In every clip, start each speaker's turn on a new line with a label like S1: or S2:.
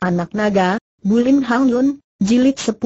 S1: Anak Naga, Bulim Hang Yun, Jilid 10.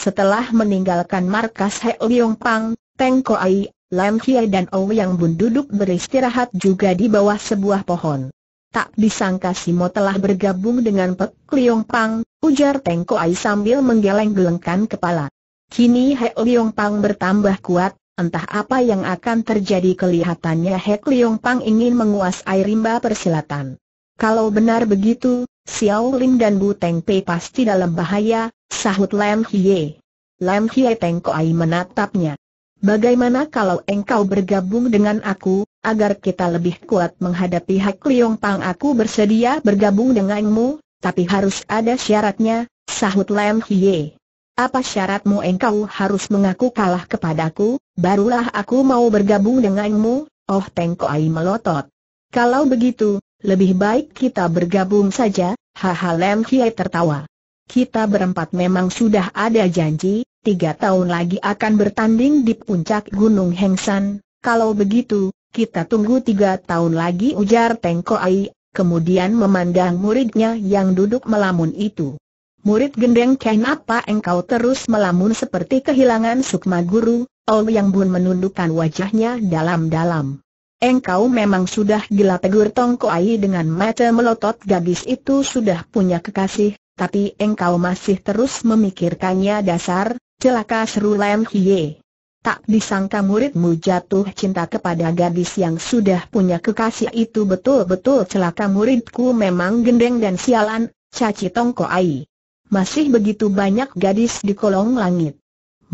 S1: Setelah meninggalkan markas He Liong Pang, Teng Ai, Lam Hie dan Ou Yang Bun duduk beristirahat juga di bawah sebuah pohon. Tak disangka Simo telah bergabung dengan Pek Liong Pang, ujar Teng Ai sambil menggeleng-gelengkan kepala. Kini He Liong Pang bertambah kuat, entah apa yang akan terjadi kelihatannya He Liong Pang ingin menguasai rimba persilatan. Kalau benar begitu, Xiao Ling dan Bu Teng Pei pasti dalam bahaya, sahut Lam Hie. Lam Hie Teng Koai menatapnya. Bagaimana kalau engkau bergabung dengan aku, agar kita lebih kuat menghadapi Hak Liong Pang aku bersedia bergabung denganmu, tapi harus ada syaratnya, sahut Lam Hie. Apa syaratmu engkau harus mengaku kalah kepadaku, barulah aku mau bergabung denganmu, oh Teng Koai melotot. Kalau begitu, lebih baik kita bergabung saja, haha Lem Hie tertawa. Kita berempat memang sudah ada janji, tiga tahun lagi akan bertanding di puncak Gunung Hengsan. Kalau begitu, kita tunggu tiga tahun lagi ujar Tengko Ai, kemudian memandang muridnya yang duduk melamun itu. Murid gendeng kenapa engkau terus melamun seperti kehilangan sukma guru, Ol Yang Bun menundukkan wajahnya dalam-dalam. Engkau memang sudah gila tegur Tongko Ai dengan mata melotot gadis itu sudah punya kekasih, tapi engkau masih terus memikirkannya dasar, celaka seru Lam Hie. Tak disangka muridmu jatuh cinta kepada gadis yang sudah punya kekasih itu betul-betul celaka muridku memang gendeng dan sialan, caci Tongko Ai. Masih begitu banyak gadis di kolong langit.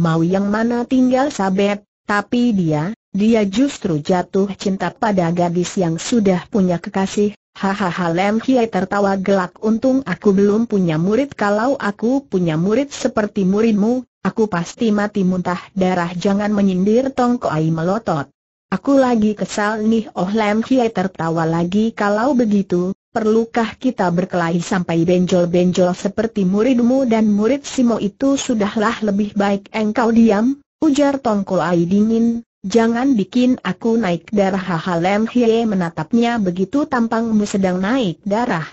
S1: Mau yang mana tinggal sabet, tapi dia, dia justru jatuh cinta pada gadis yang sudah punya kekasih, Hahaha Lem Hie tertawa gelak untung aku belum punya murid kalau aku punya murid seperti muridmu, aku pasti mati muntah darah jangan menyindir Tong Koai melotot. Aku lagi kesal nih oh Lem Hie tertawa lagi kalau begitu, perlukah kita berkelahi sampai benjol-benjol seperti muridmu dan murid Simo itu sudahlah lebih baik engkau diam, ujar Tong Koai dingin, Jangan bikin aku naik darah haha Lem Hie menatapnya begitu tampangmu sedang naik darah.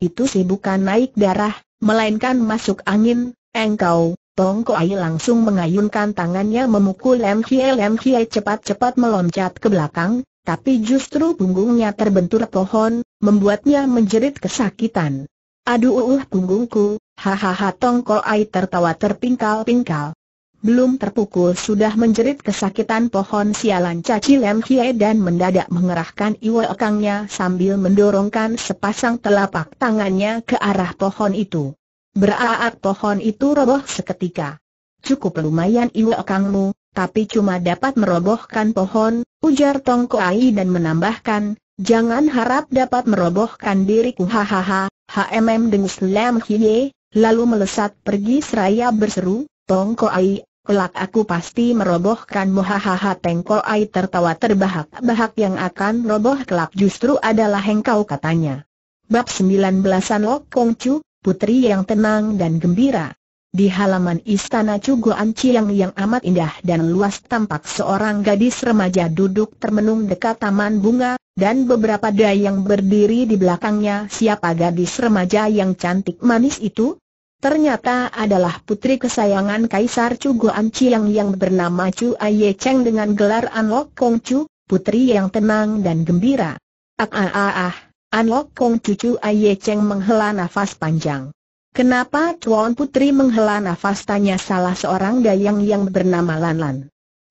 S1: Itu sih bukan naik darah, melainkan masuk angin, engkau, Tong Ai langsung mengayunkan tangannya memukul Lem Hie Lem Hie cepat-cepat meloncat ke belakang, tapi justru punggungnya terbentur pohon, membuatnya menjerit kesakitan. Aduh uh punggungku, hahaha Tong Ai tertawa terpingkal-pingkal. Belum terpukul sudah menjerit kesakitan pohon sialan caci Lem Hie dan mendadak mengerahkan iwa ekangnya sambil mendorongkan sepasang telapak tangannya ke arah pohon itu. Beraat pohon itu roboh seketika. Cukup lumayan iwa ekangmu, tapi cuma dapat merobohkan pohon, ujar Tongko Ai dan menambahkan, jangan harap dapat merobohkan diriku hahaha, HMM dengus Lem Hie, lalu melesat pergi seraya berseru, Tongko Ai, kelak aku pasti merobohkanmu hahaha Tengko Ai tertawa terbahak-bahak yang akan roboh kelak justru adalah hengkau katanya. Bab 19-an Lok Kong Chu, putri yang tenang dan gembira. Di halaman istana Cuguan Ciang yang amat indah dan luas tampak seorang gadis remaja duduk termenung dekat taman bunga, dan beberapa dayang berdiri di belakangnya siapa gadis remaja yang cantik manis itu? Ternyata adalah putri kesayangan Kaisar Chu Guanchi Chiang yang bernama Chu Aye Cheng dengan gelar Lok Kong Chu, putri yang tenang dan gembira. Ah ah ah ah, Lok Kong Chu Chu Aye Cheng menghela nafas panjang. Kenapa Tuan Putri menghela nafas tanya salah seorang dayang yang bernama Lan Lan.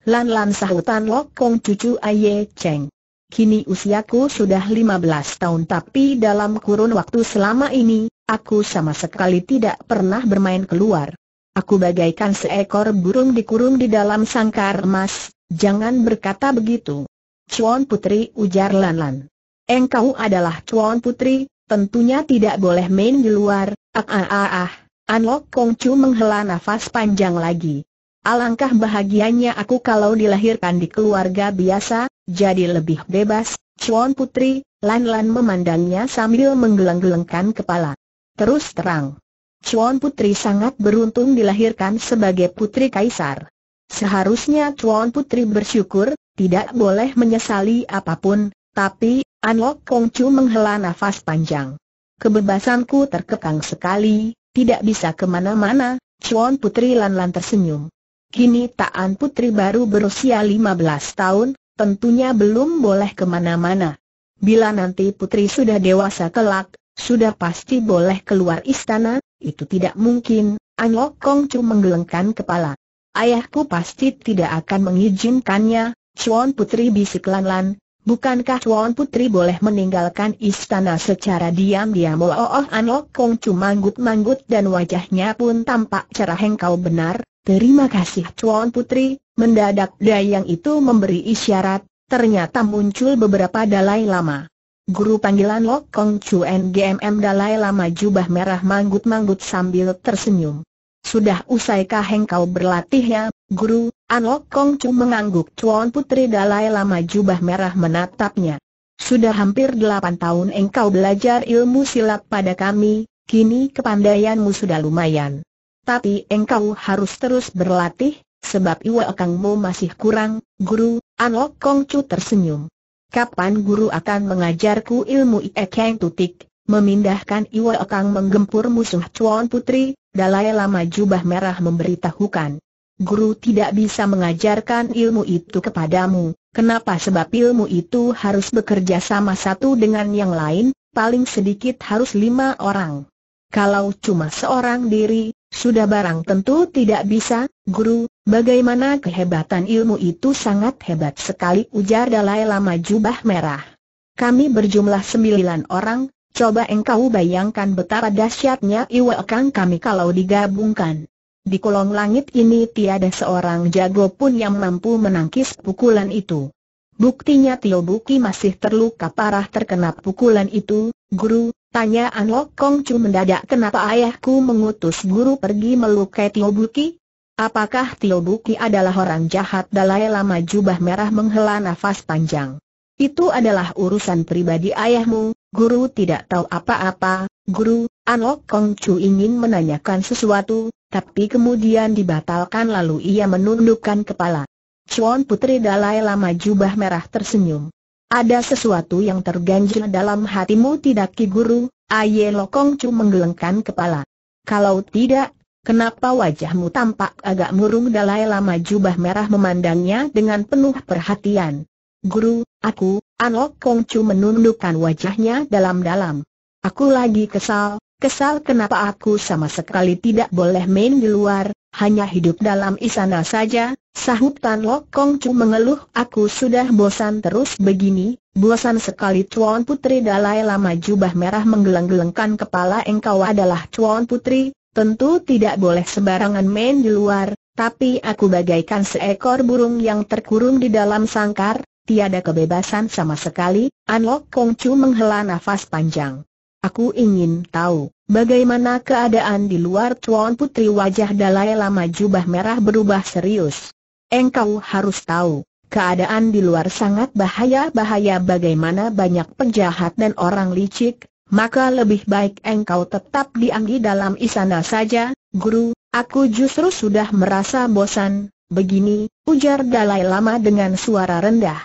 S1: Lan Lan sahutan Lok Kong Chu Chu Aye Cheng. Kini usiaku sudah 15 tahun tapi dalam kurun waktu selama ini, aku sama sekali tidak pernah bermain keluar. Aku bagaikan seekor burung dikurung di dalam sangkar emas, jangan berkata begitu. Cuan Putri ujar Lanlan. Engkau adalah Cuan Putri, tentunya tidak boleh main di luar, ah ah ah ah. An Lok Kong menghela nafas panjang lagi. Alangkah bahagianya aku kalau dilahirkan di keluarga biasa, jadi lebih bebas, Chuan Putri, Lan-Lan memandangnya sambil menggeleng-gelengkan kepala. Terus terang, Chuan Putri sangat beruntung dilahirkan sebagai putri kaisar. Seharusnya Chuan Putri bersyukur, tidak boleh menyesali apapun, tapi, Anlok Chu menghela nafas panjang. Kebebasanku terkekang sekali, tidak bisa kemana-mana, Chuan Putri Lan-Lan tersenyum. Kini Taan Putri baru berusia 15 tahun, tentunya belum boleh kemana-mana. Bila nanti putri sudah dewasa kelak, sudah pasti boleh keluar istana, itu tidak mungkin, An Lok Kong Chu menggelengkan kepala. Ayahku pasti tidak akan mengizinkannya, Chuan Putri bisik Lan Lan, Bukankah Tuan Putri boleh meninggalkan istana secara diam-diam? Oh, oh, oh Anok Kong cuma manggut-manggut dan wajahnya pun tampak cerah engkau benar. Terima kasih Tuan Putri, mendadak dayang itu memberi isyarat, ternyata muncul beberapa dalai lama. Guru panggilan Lok Kong Chuen GMM Dalai Lama jubah merah manggut-manggut sambil tersenyum. Sudah usai kah engkau berlatih ya, guru? Anok Kong Chu mengangguk Cuan Putri Dalai Lama jubah merah menatapnya. Sudah hampir delapan tahun engkau belajar ilmu silat pada kami, kini kepandaianmu sudah lumayan. Tapi engkau harus terus berlatih, sebab iwa akangmu masih kurang, guru, Anok Kong Chu tersenyum. Kapan guru akan mengajarku ilmu Ikeng Tutik, memindahkan iwa akang menggempur musuh Cuan Putri, Dalai Lama jubah merah memberitahukan guru tidak bisa mengajarkan ilmu itu kepadamu. Kenapa sebab ilmu itu harus bekerja sama satu dengan yang lain, paling sedikit harus lima orang. Kalau cuma seorang diri, sudah barang tentu tidak bisa, guru, bagaimana kehebatan ilmu itu sangat hebat sekali ujar Dalai Lama Jubah Merah. Kami berjumlah sembilan orang, coba engkau bayangkan betapa dahsyatnya iwakang kami kalau digabungkan. Di kolong langit ini tiada seorang jago pun yang mampu menangkis pukulan itu. Buktinya Tio Buki masih terluka parah terkena pukulan itu, guru, tanya An Lok Kong Chu mendadak kenapa ayahku mengutus guru pergi melukai Tio Buki? Apakah Tio Buki adalah orang jahat Dalai Lama jubah merah menghela nafas panjang. Itu adalah urusan pribadi ayahmu, guru tidak tahu apa-apa, guru, An Lok Kong Chu ingin menanyakan sesuatu, tapi kemudian dibatalkan lalu ia menundukkan kepala. Chuan Putri Dalai Lama jubah merah tersenyum. Ada sesuatu yang terganjil dalam hatimu tidak Ki Guru, Aye Lokong Chu menggelengkan kepala. Kalau tidak, kenapa wajahmu tampak agak murung Dalai Lama jubah merah memandangnya dengan penuh perhatian. Guru, aku, Anok Lokong Chu menundukkan wajahnya dalam-dalam. Aku lagi kesal, Kesal kenapa aku sama sekali tidak boleh main di luar, hanya hidup dalam isana saja, sahut Tan Lok Kong Chu mengeluh aku sudah bosan terus begini, bosan sekali Tuan Putri Dalai Lama jubah merah menggeleng-gelengkan kepala engkau adalah Tuan Putri, tentu tidak boleh sembarangan main di luar, tapi aku bagaikan seekor burung yang terkurung di dalam sangkar, tiada kebebasan sama sekali, An Lok Kong Chu menghela nafas panjang. Aku ingin tahu, bagaimana keadaan di luar Tuan Putri wajah Dalai Lama jubah merah berubah serius. Engkau harus tahu, keadaan di luar sangat bahaya-bahaya bagaimana banyak penjahat dan orang licik, maka lebih baik engkau tetap dianggi dalam istana saja, guru, aku justru sudah merasa bosan, begini, ujar Dalai Lama dengan suara rendah.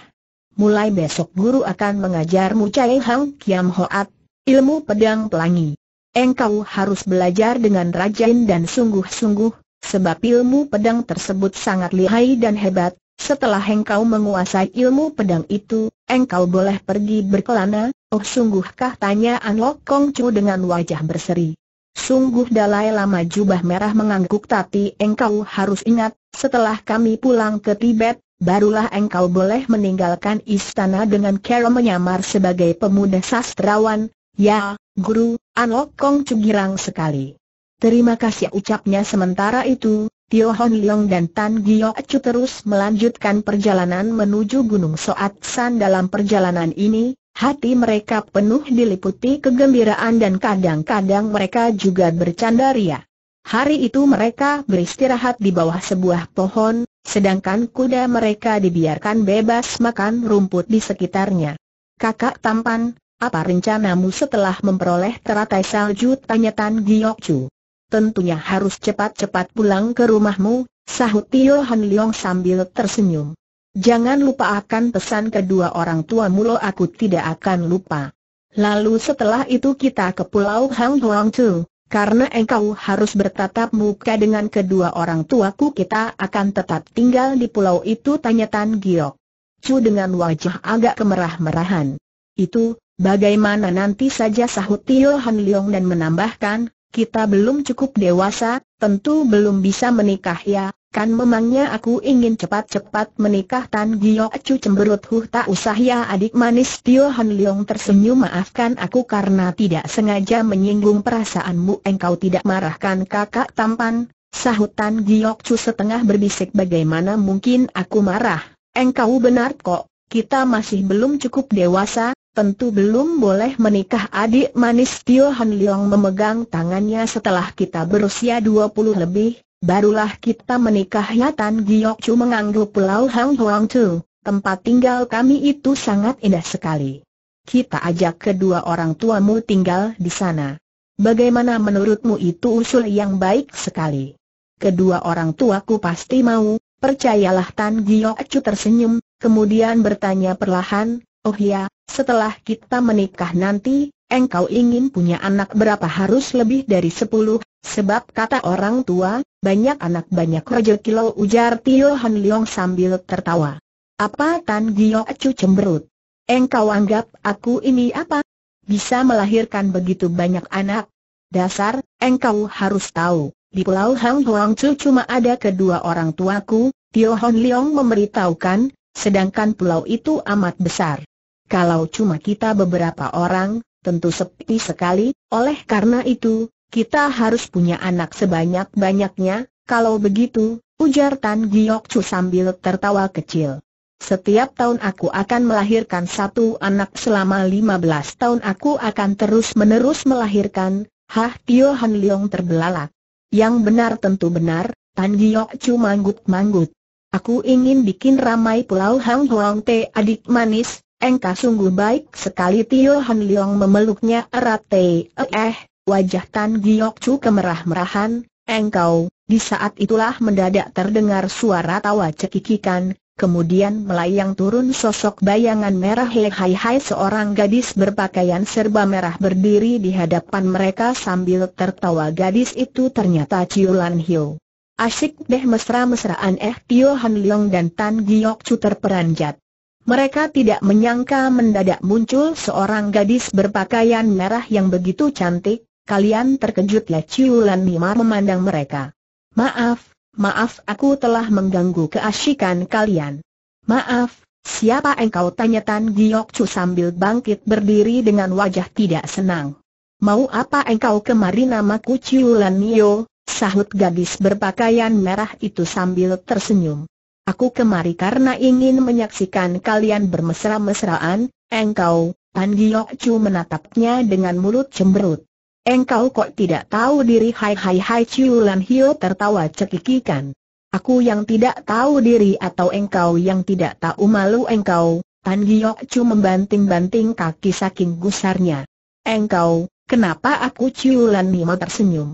S1: Mulai besok guru akan mengajarmu Cai Hang Kiam Hoat, Ilmu pedang pelangi. Engkau harus belajar dengan rajin dan sungguh-sungguh, sebab ilmu pedang tersebut sangat lihai dan hebat. Setelah engkau menguasai ilmu pedang itu, engkau boleh pergi berkelana. Oh sungguhkah tanya An Lok Kong Chu dengan wajah berseri. Sungguh Dalai Lama jubah merah mengangguk tapi engkau harus ingat, setelah kami pulang ke Tibet, barulah engkau boleh meninggalkan istana dengan cara menyamar sebagai pemuda sastrawan, Ya, Guru, Anok Kong Cugirang sekali. Terima kasih ucapnya sementara itu, Tio Hon Leong dan Tan Gio Acu terus melanjutkan perjalanan menuju Gunung Soat San dalam perjalanan ini, hati mereka penuh diliputi kegembiraan dan kadang-kadang mereka juga bercanda ria. Hari itu mereka beristirahat di bawah sebuah pohon, sedangkan kuda mereka dibiarkan bebas makan rumput di sekitarnya. Kakak tampan, apa rencanamu setelah memperoleh teratai salju? Tanya Tan Giok Chu. Tentunya harus cepat-cepat pulang ke rumahmu, sahut Tio Han Leong sambil tersenyum. Jangan lupa akan pesan kedua orang tua mulo aku tidak akan lupa. Lalu setelah itu kita ke Pulau Hang Huang Chu. Karena engkau harus bertatap muka dengan kedua orang tuaku kita akan tetap tinggal di pulau itu tanya Tan Giok. Chu dengan wajah agak kemerah-merahan. Itu, Bagaimana nanti saja sahut Tio Han Leong dan menambahkan, kita belum cukup dewasa, tentu belum bisa menikah ya, kan memangnya aku ingin cepat-cepat menikah Tan Gio Chu cemberut huh tak usah ya adik manis Tio Han Leong tersenyum maafkan aku karena tidak sengaja menyinggung perasaanmu engkau tidak marahkan kakak tampan, sahut Tan Gio setengah berbisik bagaimana mungkin aku marah, engkau benar kok, kita masih belum cukup dewasa, tentu belum boleh menikah adik manis Tio Han Leong memegang tangannya setelah kita berusia 20 lebih, barulah kita menikah ya Tan Giok Chu mengangguk pulau Hang Huang Tu, tempat tinggal kami itu sangat indah sekali. Kita ajak kedua orang tuamu tinggal di sana. Bagaimana menurutmu itu usul yang baik sekali? Kedua orang tuaku pasti mau, percayalah Tan Giok Chu tersenyum, kemudian bertanya perlahan, oh ya, setelah kita menikah nanti, engkau ingin punya anak berapa harus lebih dari sepuluh, sebab kata orang tua, banyak anak banyak rejeki lo ujar Tio Han Leong sambil tertawa. Apa Tan Gio Acu cemberut? Engkau anggap aku ini apa? Bisa melahirkan begitu banyak anak? Dasar, engkau harus tahu, di Pulau Hang Huang Chu cuma ada kedua orang tuaku, Tio Hon Leong memberitahukan, sedangkan pulau itu amat besar. Kalau cuma kita beberapa orang, tentu sepi sekali, oleh karena itu, kita harus punya anak sebanyak-banyaknya, kalau begitu, ujar Tan Giok Chu sambil tertawa kecil. Setiap tahun aku akan melahirkan satu anak selama lima belas tahun aku akan terus-menerus melahirkan, Hah Tio Han Leong terbelalak. Yang benar tentu benar, Tan Giok Chu manggut-manggut. Aku ingin bikin ramai pulau Hang Huang Te adik manis, engkau sungguh baik sekali Tio Han Leong memeluknya erat eh, eh, wajah Tan Giok Chu kemerah-merahan, engkau, di saat itulah mendadak terdengar suara tawa cekikikan, kemudian melayang turun sosok bayangan merah hei hai hai seorang gadis berpakaian serba merah berdiri di hadapan mereka sambil tertawa gadis itu ternyata Lan Hiu. Asyik deh mesra-mesraan eh Tio Han Leong dan Tan Giok Chu terperanjat. Mereka tidak menyangka mendadak muncul seorang gadis berpakaian merah yang begitu cantik, kalian terkejut ya Ciu Lan memandang mereka. Maaf, maaf aku telah mengganggu keasyikan kalian. Maaf, siapa engkau tanya Tan Giok Chu sambil bangkit berdiri dengan wajah tidak senang. Mau apa engkau kemari namaku Ciu Lan Nio, sahut gadis berpakaian merah itu sambil tersenyum. Aku kemari karena ingin menyaksikan kalian bermesra-mesraan, engkau, Tan Giok Chu menatapnya dengan mulut cemberut. Engkau kok tidak tahu diri hai hai hai Chu Lan Hio tertawa cekikikan. Aku yang tidak tahu diri atau engkau yang tidak tahu malu engkau, Tan Giok Chu membanting-banting kaki saking gusarnya. Engkau, kenapa aku Chu Lan Nimo tersenyum?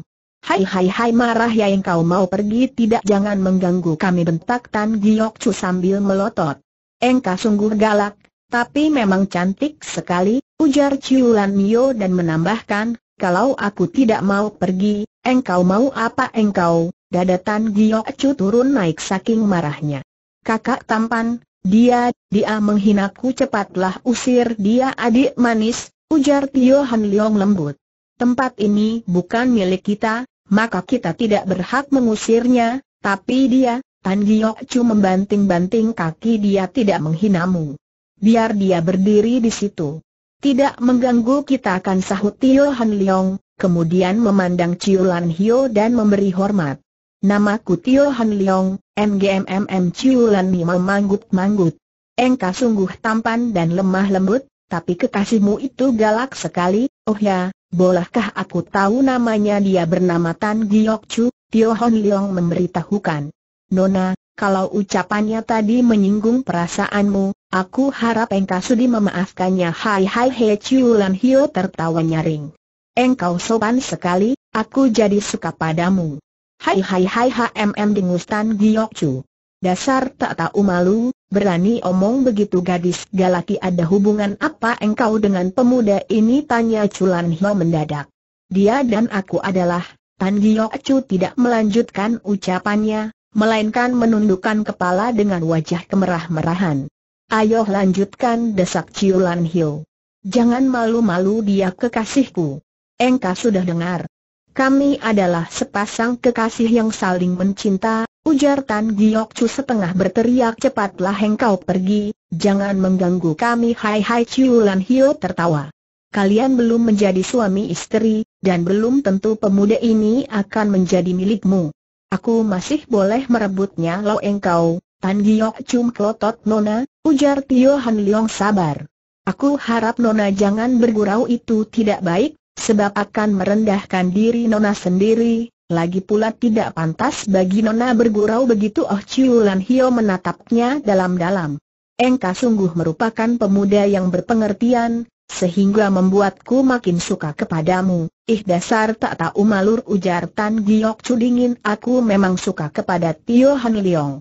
S1: Hai hai hai marah ya yang kau mau pergi tidak jangan mengganggu kami bentak Tan Giok Chu sambil melotot. Engkau sungguh galak, tapi memang cantik sekali, ujar Ciulan Mio dan menambahkan, kalau aku tidak mau pergi, engkau mau apa engkau, dada Tan Giok Chu turun naik saking marahnya. Kakak tampan, dia, dia menghinaku cepatlah usir dia adik manis, ujar Tio Han Leong lembut. Tempat ini bukan milik kita, maka kita tidak berhak mengusirnya, tapi dia, Tan Chu membanting-banting kaki dia tidak menghinamu. Biar dia berdiri di situ. Tidak mengganggu kita akan sahut Tio Han Leong, kemudian memandang Chiu Lan Hio dan memberi hormat. Namaku Tio Han Leong, MGMMM Chiu Lan Mi memanggut-manggut. Engkau sungguh tampan dan lemah lembut, tapi kekasihmu itu galak sekali, oh ya, Bolehkah aku tahu namanya dia bernama Tan Giok Chu? Tio Hon Leong memberitahukan. Nona, kalau ucapannya tadi menyinggung perasaanmu, aku harap engkau sudi memaafkannya. Hai hai hei Chu Lan Hio tertawa nyaring. Engkau sopan sekali, aku jadi suka padamu. Hai hai hai HMM dengus Tan Giok Chu. Dasar tak tahu malu, Berani omong begitu gadis galaki ada hubungan apa engkau dengan pemuda ini tanya Culan Hio mendadak. Dia dan aku adalah, Tan Gio Chu tidak melanjutkan ucapannya, melainkan menundukkan kepala dengan wajah kemerah-merahan. Ayo lanjutkan desak Chulan Hio. Jangan malu-malu dia kekasihku. Engkau sudah dengar. Kami adalah sepasang kekasih yang saling mencinta, Ujar Tan Giok Chu setengah berteriak cepatlah engkau pergi, jangan mengganggu kami Hai Hai Chiu Lan Hio tertawa. Kalian belum menjadi suami istri, dan belum tentu pemuda ini akan menjadi milikmu. Aku masih boleh merebutnya lo engkau, Tan Giok Chu melotot Nona, ujar Tio Han Leong sabar. Aku harap Nona jangan bergurau itu tidak baik, sebab akan merendahkan diri Nona sendiri, lagi pula tidak pantas bagi Nona bergurau begitu Oh Chiu Lan Hio menatapnya dalam-dalam. Engka sungguh merupakan pemuda yang berpengertian, sehingga membuatku makin suka kepadamu. Ih dasar tak tahu malur ujar Tan Giok Chu dingin aku memang suka kepada Tio Han Leong.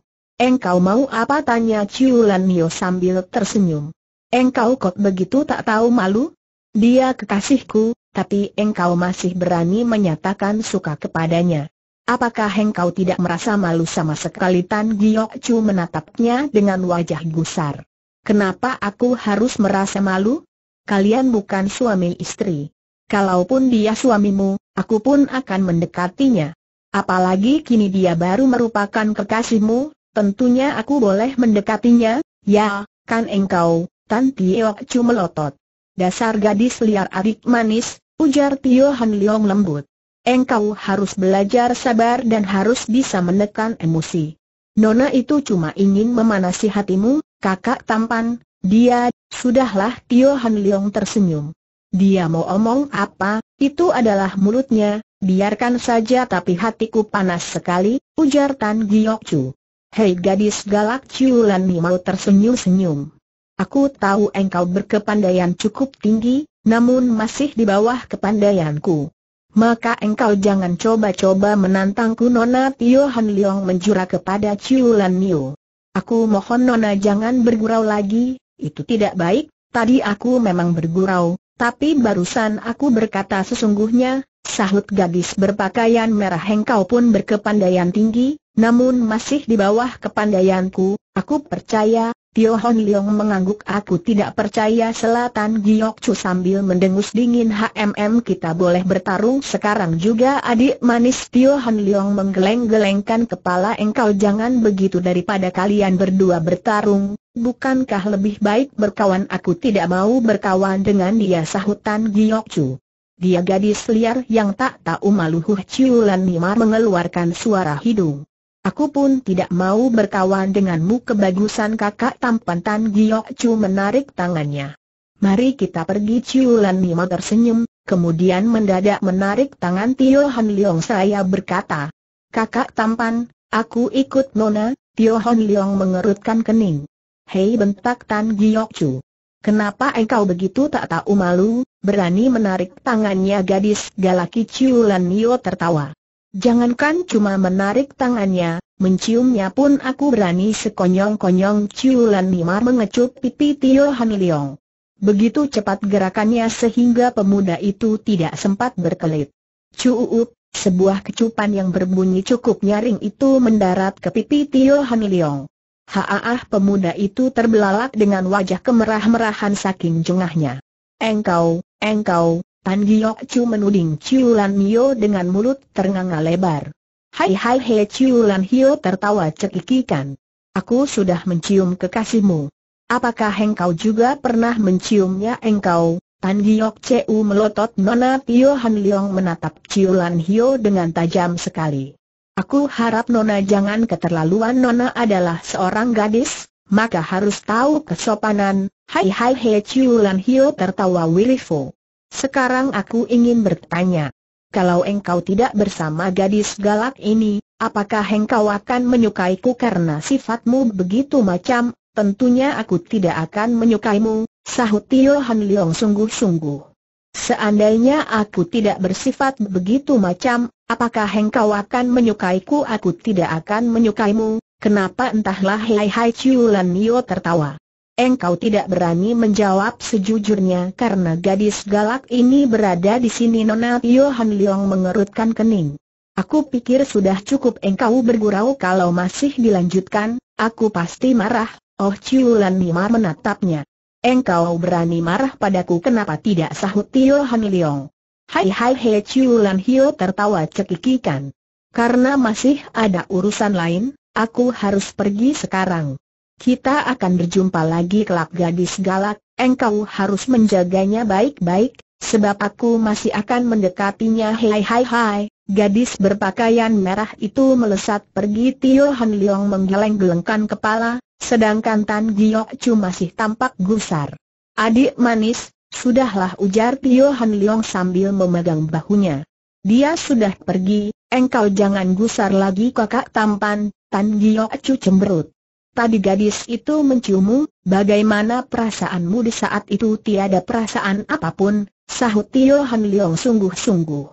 S1: Engkau mau apa tanya Chiu Lan Hio sambil tersenyum. Engkau kok begitu tak tahu malu? Dia kekasihku, tapi engkau masih berani menyatakan suka kepadanya. Apakah engkau tidak merasa malu sama sekali Tan Giok Chu menatapnya dengan wajah gusar? Kenapa aku harus merasa malu? Kalian bukan suami istri. Kalaupun dia suamimu, aku pun akan mendekatinya. Apalagi kini dia baru merupakan kekasihmu, tentunya aku boleh mendekatinya, ya, kan engkau, Tan Tiok Chu melotot. Dasar gadis liar adik manis, ujar Tio Han Leong lembut. Engkau harus belajar sabar dan harus bisa menekan emosi. Nona itu cuma ingin memanasi hatimu, kakak tampan, dia, sudahlah Tio Han Leong tersenyum. Dia mau omong apa, itu adalah mulutnya, biarkan saja tapi hatiku panas sekali, ujar Tan Giyok Chu. Hei gadis galak Ciulan mau tersenyum-senyum. Aku tahu engkau berkepandaian cukup tinggi, namun masih di bawah kepandaianku. Maka engkau jangan coba-coba menantangku Nona Tio Han Leong menjura kepada Chiu Lan Niu. Aku mohon Nona jangan bergurau lagi, itu tidak baik, tadi aku memang bergurau, tapi barusan aku berkata sesungguhnya, sahut gadis berpakaian merah engkau pun berkepandaian tinggi, namun masih di bawah kepandaianku, aku percaya, Tio Hon Leong mengangguk aku tidak percaya selatan Giyok Chu sambil mendengus dingin HMM kita boleh bertarung sekarang juga adik manis Tio Hon Leong menggeleng-gelengkan kepala engkau jangan begitu daripada kalian berdua bertarung, bukankah lebih baik berkawan aku tidak mau berkawan dengan dia sahutan Giyok Chu. Dia gadis liar yang tak tahu malu Huh Chiu Lan Nima mengeluarkan suara hidung. Aku pun tidak mau berkawan denganmu kebagusan kakak tampan Tan Giok Chu menarik tangannya. Mari kita pergi Chiu Lan Nima tersenyum, kemudian mendadak menarik tangan Tio Han Leong saya berkata. Kakak tampan, aku ikut Nona, Tio Han Leong mengerutkan kening. Hei bentak Tan Giok Chu. Kenapa engkau begitu tak tahu malu, berani menarik tangannya gadis galaki Chiu Lan Nio tertawa. Jangankan cuma menarik tangannya, menciumnya pun aku berani sekonyong-konyong Ciulan Nimar mengecup pipi Tio Han Leong. Begitu cepat gerakannya sehingga pemuda itu tidak sempat berkelit. Cuup, sebuah kecupan yang berbunyi cukup nyaring itu mendarat ke pipi Tio Han Leong. Haaah pemuda itu terbelalak dengan wajah kemerah-merahan saking jengahnya. Engkau, engkau, Tan Giok Chu menuding Ciu Lan Hio dengan mulut ternganga lebar. Hai hai he Ciu Lan Hio tertawa cekikikan. Aku sudah mencium kekasihmu. Apakah engkau juga pernah menciumnya engkau? Tan Giok Chu melotot Nona Tio Han Leong menatap Ciu Lan Hio dengan tajam sekali. Aku harap Nona jangan keterlaluan Nona adalah seorang gadis, maka harus tahu kesopanan. Hai hai he Ciu Lan Hio tertawa wiriful. Sekarang aku ingin bertanya. Kalau engkau tidak bersama gadis galak ini, apakah engkau akan menyukaiku karena sifatmu begitu macam? Tentunya aku tidak akan menyukaimu, sahut Tio Han Leong sungguh-sungguh. Seandainya aku tidak bersifat begitu macam, apakah engkau akan menyukaiku? Aku tidak akan menyukaimu, kenapa entahlah Hai Hai Chiu Lan Nio tertawa. Engkau tidak berani menjawab sejujurnya karena gadis galak ini berada di sini Nona Yohan Leong mengerutkan kening. Aku pikir sudah cukup engkau bergurau kalau masih dilanjutkan, aku pasti marah, oh Lan Nima menatapnya. Engkau berani marah padaku kenapa tidak sahut Tio Han Leong. Hai hai he Lan Hio tertawa cekikikan. Karena masih ada urusan lain, aku harus pergi sekarang. Kita akan berjumpa lagi kelak gadis galak, engkau harus menjaganya baik-baik, sebab aku masih akan mendekatinya hai hai hai. Gadis berpakaian merah itu melesat pergi Tio Han Leong menggeleng-gelengkan kepala, sedangkan Tan Giok Chu masih tampak gusar. Adik manis, sudahlah ujar Tio Han Leong sambil memegang bahunya. Dia sudah pergi, engkau jangan gusar lagi kakak tampan, Tan Giok Chu cemberut. Tadi gadis itu menciummu, bagaimana perasaanmu di saat itu tiada perasaan apapun, sahut Tio Han Leong sungguh-sungguh.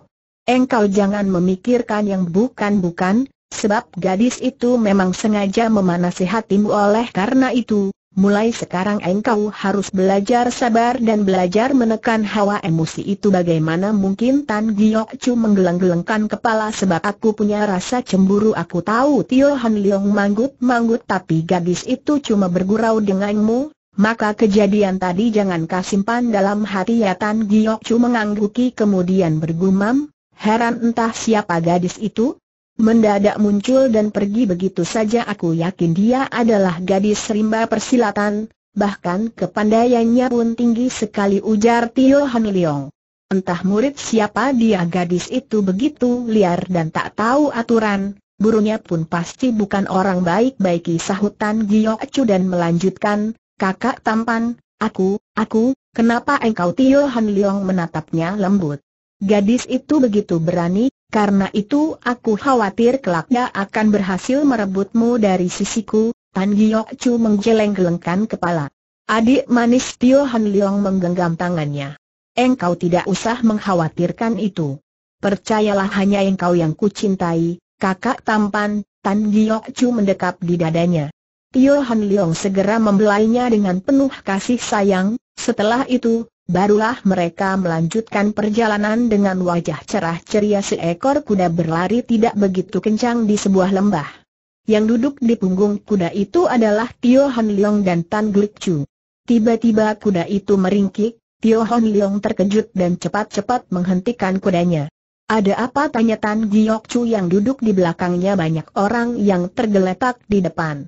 S1: Engkau jangan memikirkan yang bukan-bukan, sebab gadis itu memang sengaja memanasi hatimu oleh karena itu, Mulai sekarang engkau harus belajar sabar dan belajar menekan hawa emosi itu bagaimana mungkin Tan Giok Chu menggeleng-gelengkan kepala sebab aku punya rasa cemburu aku tahu Tio Han Leong manggut-manggut tapi gadis itu cuma bergurau denganmu, maka kejadian tadi jangan kau simpan dalam hati ya Tan Giok Chu mengangguki kemudian bergumam, heran entah siapa gadis itu, Mendadak muncul dan pergi begitu saja aku yakin dia adalah gadis rimba persilatan, bahkan kepandaiannya pun tinggi sekali ujar Tio Han Leong. Entah murid siapa dia gadis itu begitu liar dan tak tahu aturan, burunya pun pasti bukan orang baik-baiki sahutan Gio Acu dan melanjutkan, kakak tampan, aku, aku, kenapa engkau Tio Han Leong menatapnya lembut. Gadis itu begitu berani, karena itu aku khawatir kelaknya akan berhasil merebutmu dari sisiku, Tan Giok Chu menggeleng-gelengkan kepala. Adik manis Tio Han Leong menggenggam tangannya. Engkau tidak usah mengkhawatirkan itu. Percayalah hanya engkau yang kucintai, kakak tampan, Tan Giok Chu mendekap di dadanya. Tio Han Leong segera membelainya dengan penuh kasih sayang, setelah itu, Barulah mereka melanjutkan perjalanan dengan wajah cerah ceria seekor kuda berlari tidak begitu kencang di sebuah lembah. Yang duduk di punggung kuda itu adalah Tio Han Leong dan Tan Glik Chu. Tiba-tiba kuda itu meringkik, Tio Han Leong terkejut dan cepat-cepat menghentikan kudanya. Ada apa tanya Tan Giok Chu yang duduk di belakangnya banyak orang yang tergeletak di depan.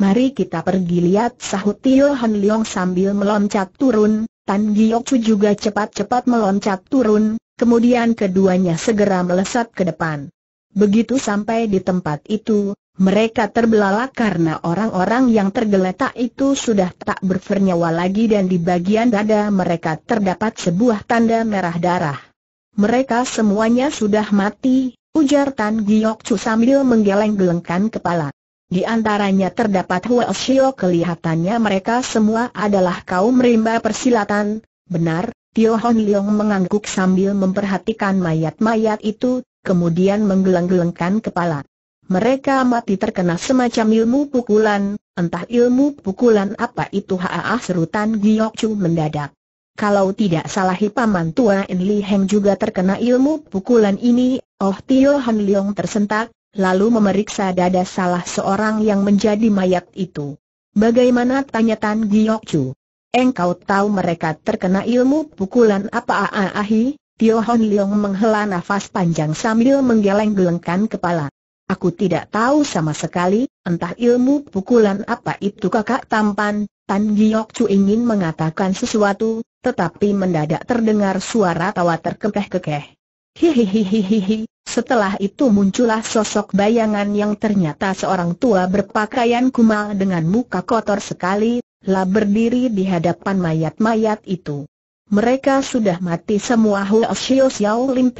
S1: Mari kita pergi lihat sahut Tio Han Leong sambil meloncat turun, Tan Giok Chu juga cepat-cepat meloncat turun, kemudian keduanya segera melesat ke depan. Begitu sampai di tempat itu, mereka terbelalak karena orang-orang yang tergeletak itu sudah tak bernyawa lagi dan di bagian dada mereka terdapat sebuah tanda merah darah. Mereka semuanya sudah mati, ujar Tan Giok Chu sambil menggeleng-gelengkan kepala. Di antaranya terdapat Huo Shio kelihatannya mereka semua adalah kaum rimba persilatan, benar, Tio Hon Leong mengangguk sambil memperhatikan mayat-mayat itu, kemudian menggeleng-gelengkan kepala. Mereka mati terkena semacam ilmu pukulan, entah ilmu pukulan apa itu haa serutan Giok Chu mendadak. Kalau tidak salah Paman Tua In Li Heng juga terkena ilmu pukulan ini, Oh Tio Hon Leong tersentak, lalu memeriksa dada salah seorang yang menjadi mayat itu. Bagaimana tanya Tan Giok Chu? Engkau tahu mereka terkena ilmu pukulan apa aahi? Tio Hon Leong menghela nafas panjang sambil menggeleng-gelengkan kepala. Aku tidak tahu sama sekali, entah ilmu pukulan apa itu kakak tampan, Tan Giok Chu ingin mengatakan sesuatu, tetapi mendadak terdengar suara tawa terkekeh-kekeh. Hihihihihihi, setelah itu muncullah sosok bayangan yang ternyata seorang tua berpakaian kumal dengan muka kotor sekali, lah berdiri di hadapan mayat-mayat itu. Mereka sudah mati semua Huo Xiao Xiao Lim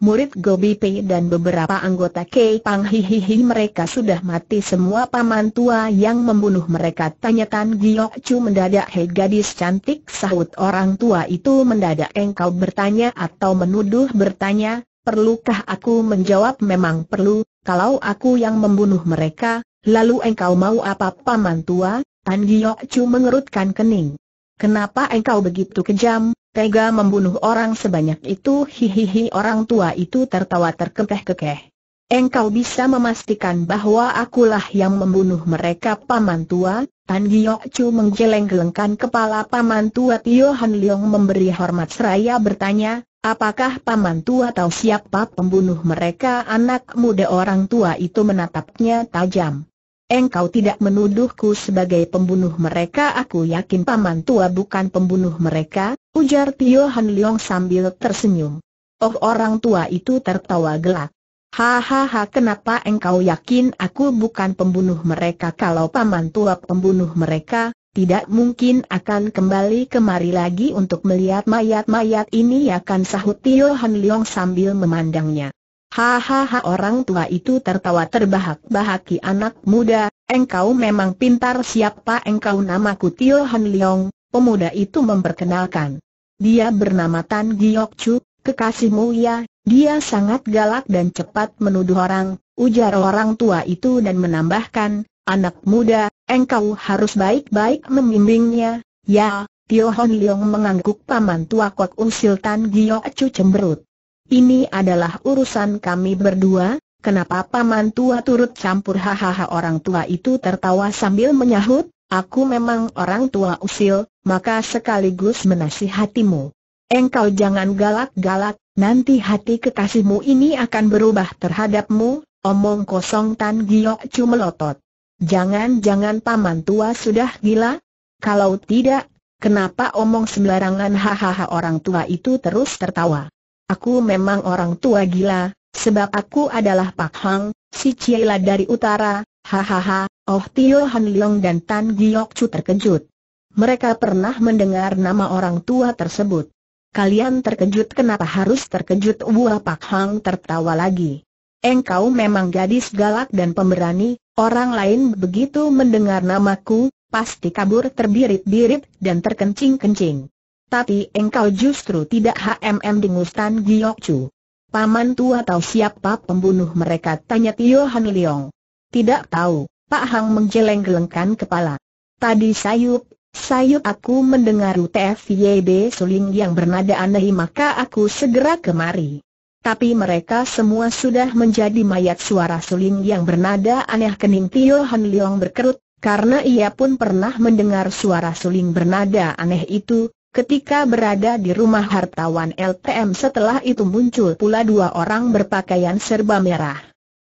S1: murid Gobi Pei dan beberapa anggota Kei Pang Hihihi mereka sudah mati semua paman tua yang membunuh mereka Tanyakan Giyok Chu mendadak hei gadis cantik sahut orang tua itu mendadak engkau bertanya atau menuduh bertanya, perlukah aku menjawab memang perlu, kalau aku yang membunuh mereka, lalu engkau mau apa paman tua, Tan Giyok Chu mengerutkan kening. Kenapa engkau begitu kejam, Tega membunuh orang sebanyak itu hihihi orang tua itu tertawa terkekeh-kekeh. Engkau bisa memastikan bahwa akulah yang membunuh mereka paman tua? Tan Giyok Chu menggeleng-gelengkan kepala paman tua Tio Han Leong memberi hormat seraya bertanya, apakah paman tua tahu siapa pembunuh mereka? Anak muda orang tua itu menatapnya tajam. Engkau tidak menuduhku sebagai pembunuh mereka Aku yakin paman tua bukan pembunuh mereka Ujar Tio Han Leong sambil tersenyum. Oh orang tua itu tertawa gelak. Hahaha kenapa engkau yakin aku bukan pembunuh mereka kalau paman tua pembunuh mereka, tidak mungkin akan kembali kemari lagi untuk melihat mayat-mayat ini akan sahut Tio Han Leong sambil memandangnya. Hahaha orang tua itu tertawa terbahak-bahaki bahak anak muda, engkau memang pintar siapa engkau namaku Tio Han Leong, pemuda itu memperkenalkan. Dia bernama Tan Giok Chu, kekasihmu ya, dia sangat galak dan cepat menuduh orang, ujar orang tua itu dan menambahkan, anak muda, engkau harus baik-baik membimbingnya, ya, Tio Hon Leong mengangguk paman tua Kok Usil Tan Giok Chu cemberut. Ini adalah urusan kami berdua, kenapa paman tua turut campur hahaha orang tua itu tertawa sambil menyahut, Aku memang orang tua usil, maka sekaligus menasihatimu. Engkau jangan galak-galak, nanti hati kekasihmu ini akan berubah terhadapmu, omong kosong Tan Giok Chu melotot. Jangan-jangan paman tua sudah gila? Kalau tidak, kenapa omong sembarangan hahaha orang tua itu terus tertawa? Aku memang orang tua gila, sebab aku adalah Pak Hang, si Cila dari utara, hahaha, Oh Tio Han Leong dan Tan Giok Chu terkejut. Mereka pernah mendengar nama orang tua tersebut. Kalian terkejut kenapa harus terkejut Wah Pak Hang tertawa lagi. Engkau memang gadis galak dan pemberani, orang lain begitu mendengar namaku, pasti kabur terbirit-birit dan terkencing-kencing. Tapi engkau justru tidak HMM dengus Tan Giok Chu. Paman tua tahu siapa pembunuh mereka tanya Tio Han Leong. Tidak tahu. Pak Hang menggeleng-gelengkan kepala. Tadi sayup, sayup aku mendengar utf UTFYB suling yang bernada aneh maka aku segera kemari. Tapi mereka semua sudah menjadi mayat suara suling yang bernada aneh kening Tio Han Leong berkerut, karena ia pun pernah mendengar suara suling bernada aneh itu, ketika berada di rumah hartawan LTM setelah itu muncul pula dua orang berpakaian serba merah.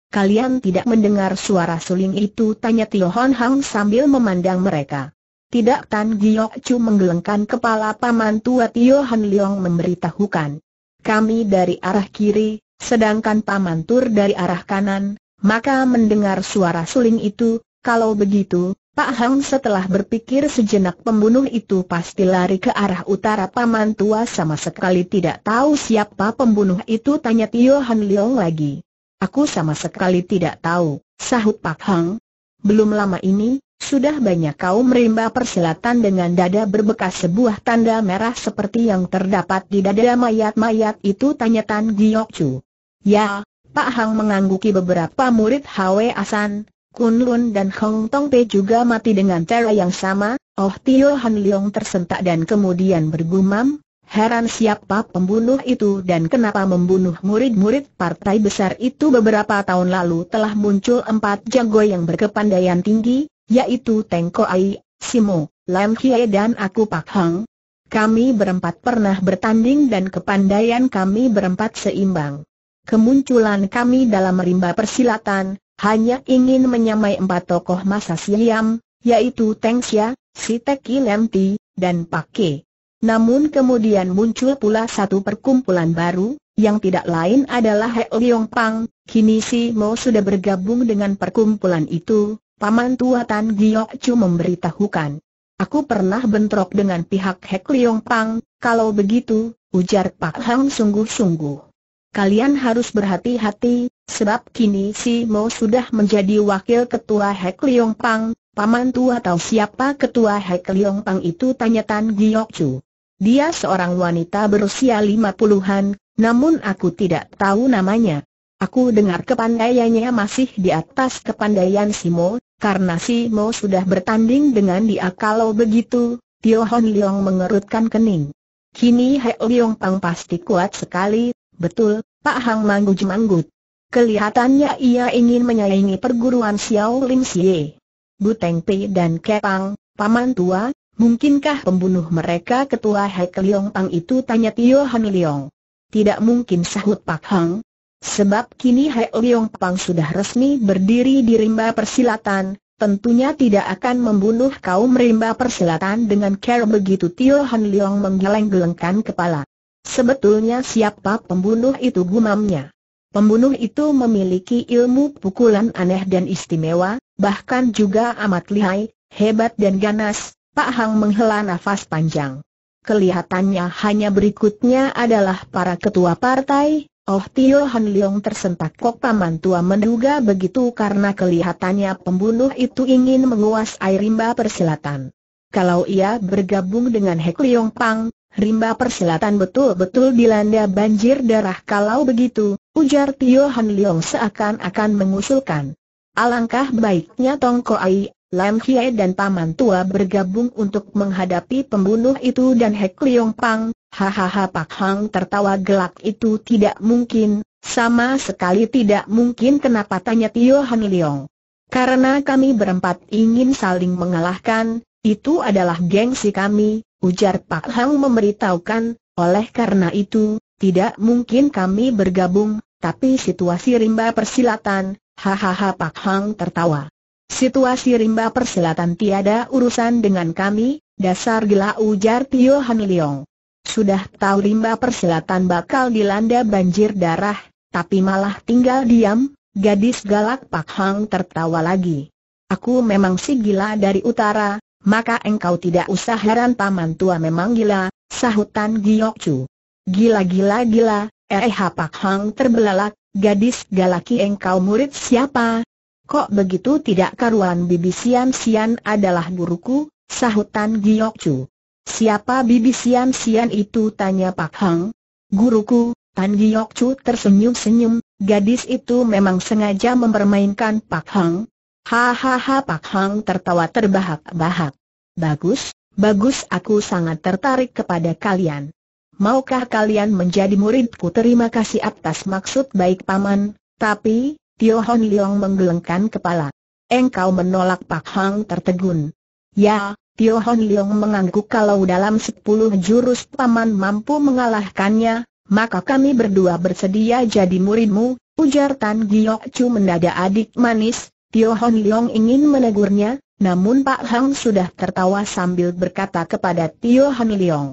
S1: Kalian tidak mendengar suara suling itu? Tanya Tio Hon Hang sambil memandang mereka. Tidak Tan Giok Chu menggelengkan kepala paman tua Tio Hon Leong memberitahukan. Kami dari arah kiri, sedangkan paman Tur dari arah kanan, maka mendengar suara suling itu, kalau begitu, Pak Hang setelah berpikir sejenak pembunuh itu pasti lari ke arah utara paman tua sama sekali tidak tahu siapa pembunuh itu tanya Tio Han Leong lagi. Aku sama sekali tidak tahu, sahut Pak Hang. Belum lama ini, sudah banyak kaum merimba persilatan dengan dada berbekas sebuah tanda merah seperti yang terdapat di dada mayat-mayat itu tanya Tan Giok Chu. Ya, Pak Hang mengangguki beberapa murid Hwe Asan, Kun Lun dan Hong Tong Pe juga mati dengan cara yang sama, Oh Tio Han Leong tersentak dan kemudian bergumam, Heran siapa pembunuh itu dan kenapa membunuh murid-murid partai besar itu beberapa tahun lalu telah muncul empat jago yang berkepandaian tinggi, yaitu Tengko Ai, Simo, Lam Kie dan aku Pak Hang. Kami berempat pernah bertanding dan kepandaian kami berempat seimbang. Kemunculan kami dalam rimba persilatan, hanya ingin menyamai empat tokoh masa siam, yaitu Teng Xia, Si Teki Lam Ti, dan Pak Ke. Namun kemudian muncul pula satu perkumpulan baru, yang tidak lain adalah He Leong Pang, kini si Mo sudah bergabung dengan perkumpulan itu, Paman Tua Tan Giok Chu memberitahukan. Aku pernah bentrok dengan pihak He Leong Pang, kalau begitu, ujar Pak Hang sungguh-sungguh. Kalian harus berhati-hati, sebab kini si Mo sudah menjadi wakil ketua He Leong Pang, paman tua tahu siapa ketua Hek Leong Pang itu tanya Tan Giok Chu. Dia seorang wanita berusia lima puluhan, namun aku tidak tahu namanya. Aku dengar kepandaiannya masih di atas kepandaian Simo, karena Simo sudah bertanding dengan dia kalau begitu, Tio Hon Leong mengerutkan kening. Kini He Leong Pang pasti kuat sekali, betul, Pak Hang mangguj-manggut. Kelihatannya ia ingin menyaingi perguruan Xiao Lim Xie. Bu Teng Pei dan Kepang, paman tua, Mungkinkah pembunuh mereka ketua Hek Liong Pang itu tanya Tio Han Liong? Tidak mungkin sahut Pak Hang. Sebab kini Hek Liong Pang sudah resmi berdiri di rimba persilatan, tentunya tidak akan membunuh kaum rimba persilatan dengan care begitu Tio Han Liong menggeleng-gelengkan kepala. Sebetulnya siapa pembunuh itu gumamnya? Pembunuh itu memiliki ilmu pukulan aneh dan istimewa, bahkan juga amat lihai, hebat dan ganas, Pak Hang menghela nafas panjang. Kelihatannya hanya berikutnya adalah para ketua partai, Oh Tio Han Leong tersentak kok paman tua menduga begitu karena kelihatannya pembunuh itu ingin menguasai rimba persilatan. Kalau ia bergabung dengan Hek Leong Pang, rimba persilatan betul-betul dilanda banjir darah kalau begitu, ujar Tio Han Leong seakan-akan mengusulkan. Alangkah baiknya Tong Ai Lam Hie dan Paman Tua bergabung untuk menghadapi pembunuh itu dan Hek Liong Pang, hahaha Pak Hang tertawa gelak itu tidak mungkin, sama sekali tidak mungkin kenapa tanya Tio Han Liong. Karena kami berempat ingin saling mengalahkan, itu adalah gengsi kami, ujar Pak Hang memberitahukan, oleh karena itu, tidak mungkin kami bergabung, tapi situasi rimba persilatan, hahaha Pak Hang tertawa. Situasi rimba perselatan tiada urusan dengan kami, dasar gila ujar Tio Han Leong. Sudah tahu rimba perselatan bakal dilanda banjir darah, tapi malah tinggal diam, gadis galak Pak Hang tertawa lagi. Aku memang si gila dari utara, maka engkau tidak usah heran paman tua memang gila, sahutan Giok Chu. Gila-gila gila, eh, eh Pak Hang terbelalak, gadis galaki engkau murid siapa, Kok begitu tidak karuan Bibi Siam Sian adalah guruku, sahutan Giok Chu. Siapa Bibi Siam Sian itu tanya Pak Hang. Guruku, Tan Giok Chu tersenyum-senyum, gadis itu memang sengaja mempermainkan Pak Hang. Hahaha Pak Hang tertawa terbahak-bahak. Bagus, bagus aku sangat tertarik kepada kalian. Maukah kalian menjadi muridku? Terima kasih atas maksud baik paman, tapi, Tio Hon Leong menggelengkan kepala. Engkau menolak Pak Hang tertegun. Ya, Tio Hon Leong mengangguk kalau dalam sepuluh jurus paman mampu mengalahkannya, maka kami berdua bersedia jadi muridmu, ujar Tan Giok Chu mendadak adik manis, Tio Hon Leong ingin menegurnya, namun Pak Hang sudah tertawa sambil berkata kepada Tio Hon Leong.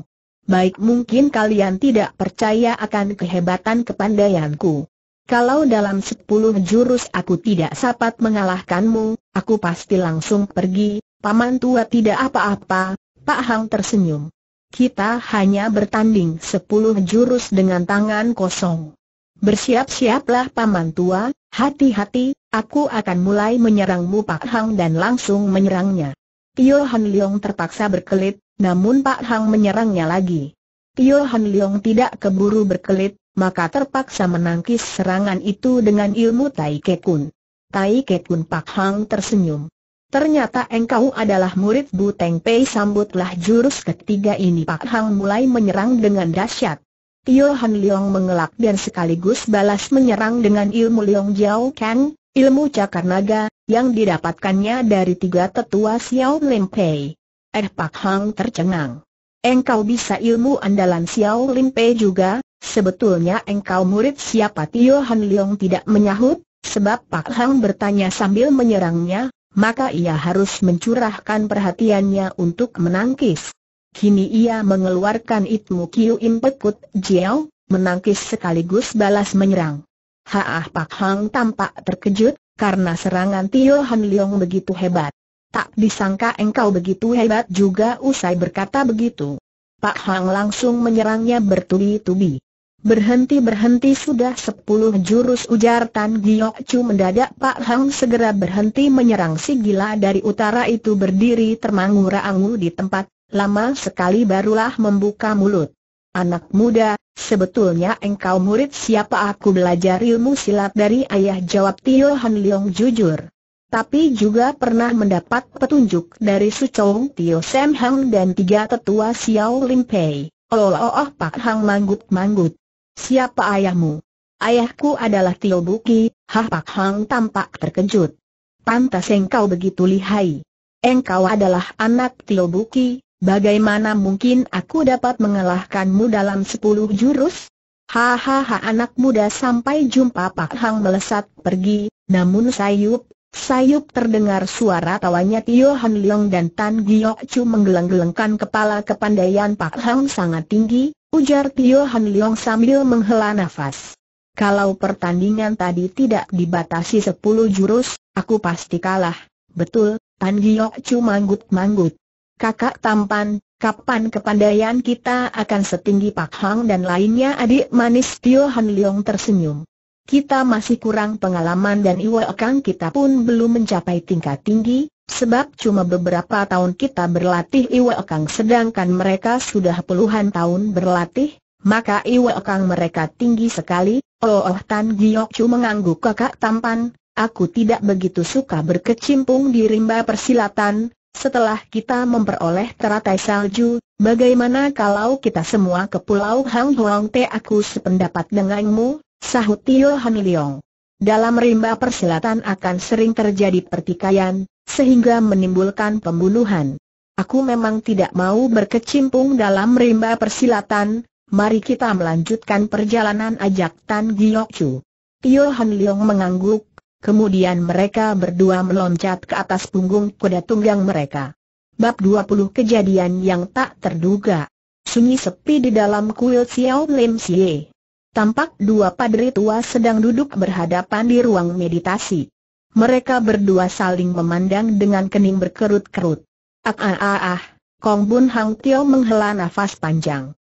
S1: Baik mungkin kalian tidak percaya akan kehebatan kepandaianku. Kalau dalam sepuluh jurus aku tidak sapat mengalahkanmu, aku pasti langsung pergi, paman tua tidak apa-apa, Pak Hang tersenyum. Kita hanya bertanding sepuluh jurus dengan tangan kosong. Bersiap-siaplah paman tua, hati-hati, aku akan mulai menyerangmu Pak Hang dan langsung menyerangnya. Tio Han Leong terpaksa berkelit, namun Pak Hang menyerangnya lagi. Tio Han Leong tidak keburu berkelit, maka terpaksa menangkis serangan itu dengan ilmu Tai Kekun. Tai Kekun Pak Hang tersenyum. Ternyata engkau adalah murid Bu Teng Pei sambutlah jurus ketiga ini Pak Hang mulai menyerang dengan dahsyat. Tio Han Leong mengelak dan sekaligus balas menyerang dengan ilmu Leong Jiao Kang, ilmu cakar naga, yang didapatkannya dari tiga tetua Xiao Lim Pei. Eh Pak Hang tercengang. Engkau bisa ilmu andalan Xiao Lim Pei juga, Sebetulnya engkau murid siapa Tio Han Leong tidak menyahut, sebab Pak Hang bertanya sambil menyerangnya, maka ia harus mencurahkan perhatiannya untuk menangkis. Kini ia mengeluarkan itmu Kiu Impekut Jiao, menangkis sekaligus balas menyerang. Haah Pak Hang tampak terkejut, karena serangan Tio Han Leong begitu hebat. Tak disangka engkau begitu hebat juga usai berkata begitu. Pak Hang langsung menyerangnya bertubi-tubi. Berhenti-berhenti sudah sepuluh jurus ujar Tan Giok Chu mendadak Pak Hang segera berhenti menyerang si gila dari utara itu berdiri termangu-rangu di tempat, lama sekali barulah membuka mulut. Anak muda, sebetulnya engkau murid siapa aku belajar ilmu silat dari ayah jawab Tio Han Leong jujur. Tapi juga pernah mendapat petunjuk dari Su Chong Tio Sam Hang dan tiga tetua Xiao Lim Pei. oh, oh, oh Pak Hang manggut-manggut. Siapa ayahmu? Ayahku adalah Tio Buki, Hah Pak Hang tampak terkejut. Pantas engkau begitu lihai. Engkau adalah anak Tio Buki, bagaimana mungkin aku dapat mengalahkanmu dalam sepuluh jurus? Hahaha anak muda sampai jumpa Pak Hang melesat pergi, namun Sayup, Sayup terdengar suara tawanya Tio Han Leong dan Tan Giok Chu menggeleng-gelengkan kepala kepandaian Pak Hang sangat tinggi, ujar Tio Han Leong sambil menghela nafas. Kalau pertandingan tadi tidak dibatasi 10 jurus, aku pasti kalah. Betul, Tan Giok Chu manggut-manggut. Kakak tampan, kapan kepandaian kita akan setinggi Pak Hang dan lainnya adik manis Tio Han Leong tersenyum kita masih kurang pengalaman dan iwa akan kita pun belum mencapai tingkat tinggi, sebab cuma beberapa tahun kita berlatih iwa akan sedangkan mereka sudah puluhan tahun berlatih, maka iwa akan mereka tinggi sekali, oh, oh Tan Chu mengangguk kakak tampan, aku tidak begitu suka berkecimpung di rimba persilatan, setelah kita memperoleh teratai salju, bagaimana kalau kita semua ke Pulau Hang Huang Te aku sependapat denganmu, Sahut Tio Hamiliong. Dalam rimba persilatan akan sering terjadi pertikaian, sehingga menimbulkan pembunuhan. Aku memang tidak mau berkecimpung dalam rimba persilatan, mari kita melanjutkan perjalanan ajak Tan Giyok Chu. Tio Han mengangguk, kemudian mereka berdua meloncat ke atas punggung kuda tunggang mereka. Bab 20 Kejadian yang tak terduga Sunyi sepi di dalam kuil Xiao Lim Sie tampak dua padri tua sedang duduk berhadapan di ruang meditasi. Mereka berdua saling memandang dengan kening berkerut-kerut. Ah ah ah ah, Kong Bun Hang Tio menghela nafas panjang.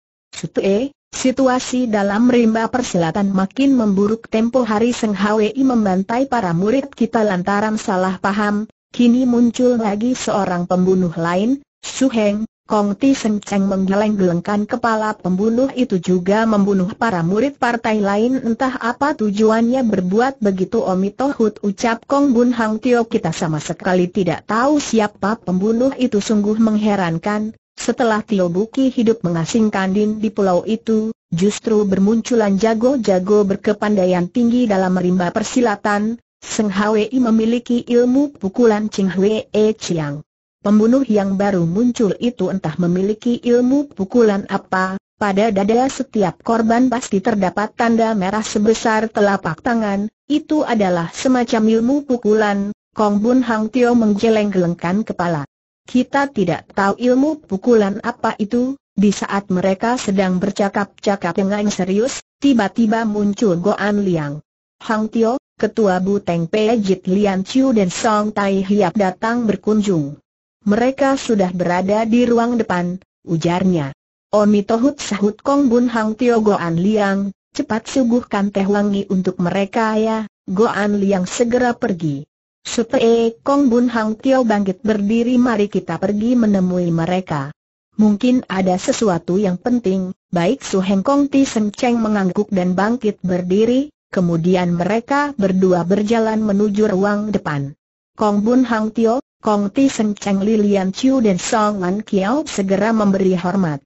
S1: Eh, situasi dalam rimba persilatan makin memburuk tempo hari Seng Hwi membantai para murid kita lantaran salah paham, kini muncul lagi seorang pembunuh lain, Su Heng, Kong Ti Seng Cheng menggeleng-gelengkan kepala pembunuh itu juga membunuh para murid partai lain entah apa tujuannya berbuat begitu Omi Tohut ucap Kong Bun Hang Tio kita sama sekali tidak tahu siapa pembunuh itu sungguh mengherankan, setelah Tio Buki hidup mengasingkan Din di pulau itu, justru bermunculan jago-jago berkepandaian tinggi dalam merimba persilatan, Seng Hwi memiliki ilmu pukulan Ching Hwi E Chiang. Pembunuh yang baru muncul itu entah memiliki ilmu pukulan apa, pada dada setiap korban pasti terdapat tanda merah sebesar telapak tangan, itu adalah semacam ilmu pukulan, Kong Bun Hang Tio menggeleng-gelengkan kepala. Kita tidak tahu ilmu pukulan apa itu, di saat mereka sedang bercakap-cakap dengan serius, tiba-tiba muncul Goan Liang. Hang Tio, Ketua Buteng Pejit Lian Chiu dan Song Tai Hiap datang berkunjung. Mereka sudah berada di ruang depan, ujarnya. Omi Tohut sahut Kong Bun Hang Tio Goan Liang, cepat suguhkan teh wangi untuk mereka ya, Goan Liang segera pergi. Supaya Kong Bun Hang Tio bangkit berdiri mari kita pergi menemui mereka. Mungkin ada sesuatu yang penting, baik Su Heng Kong Ti Seng Cheng mengangguk dan bangkit berdiri, kemudian mereka berdua berjalan menuju ruang depan. Kong Bun Hang Tio, Kong Ti Seng Cheng Lilian Chiu dan Song An Kiao segera memberi hormat.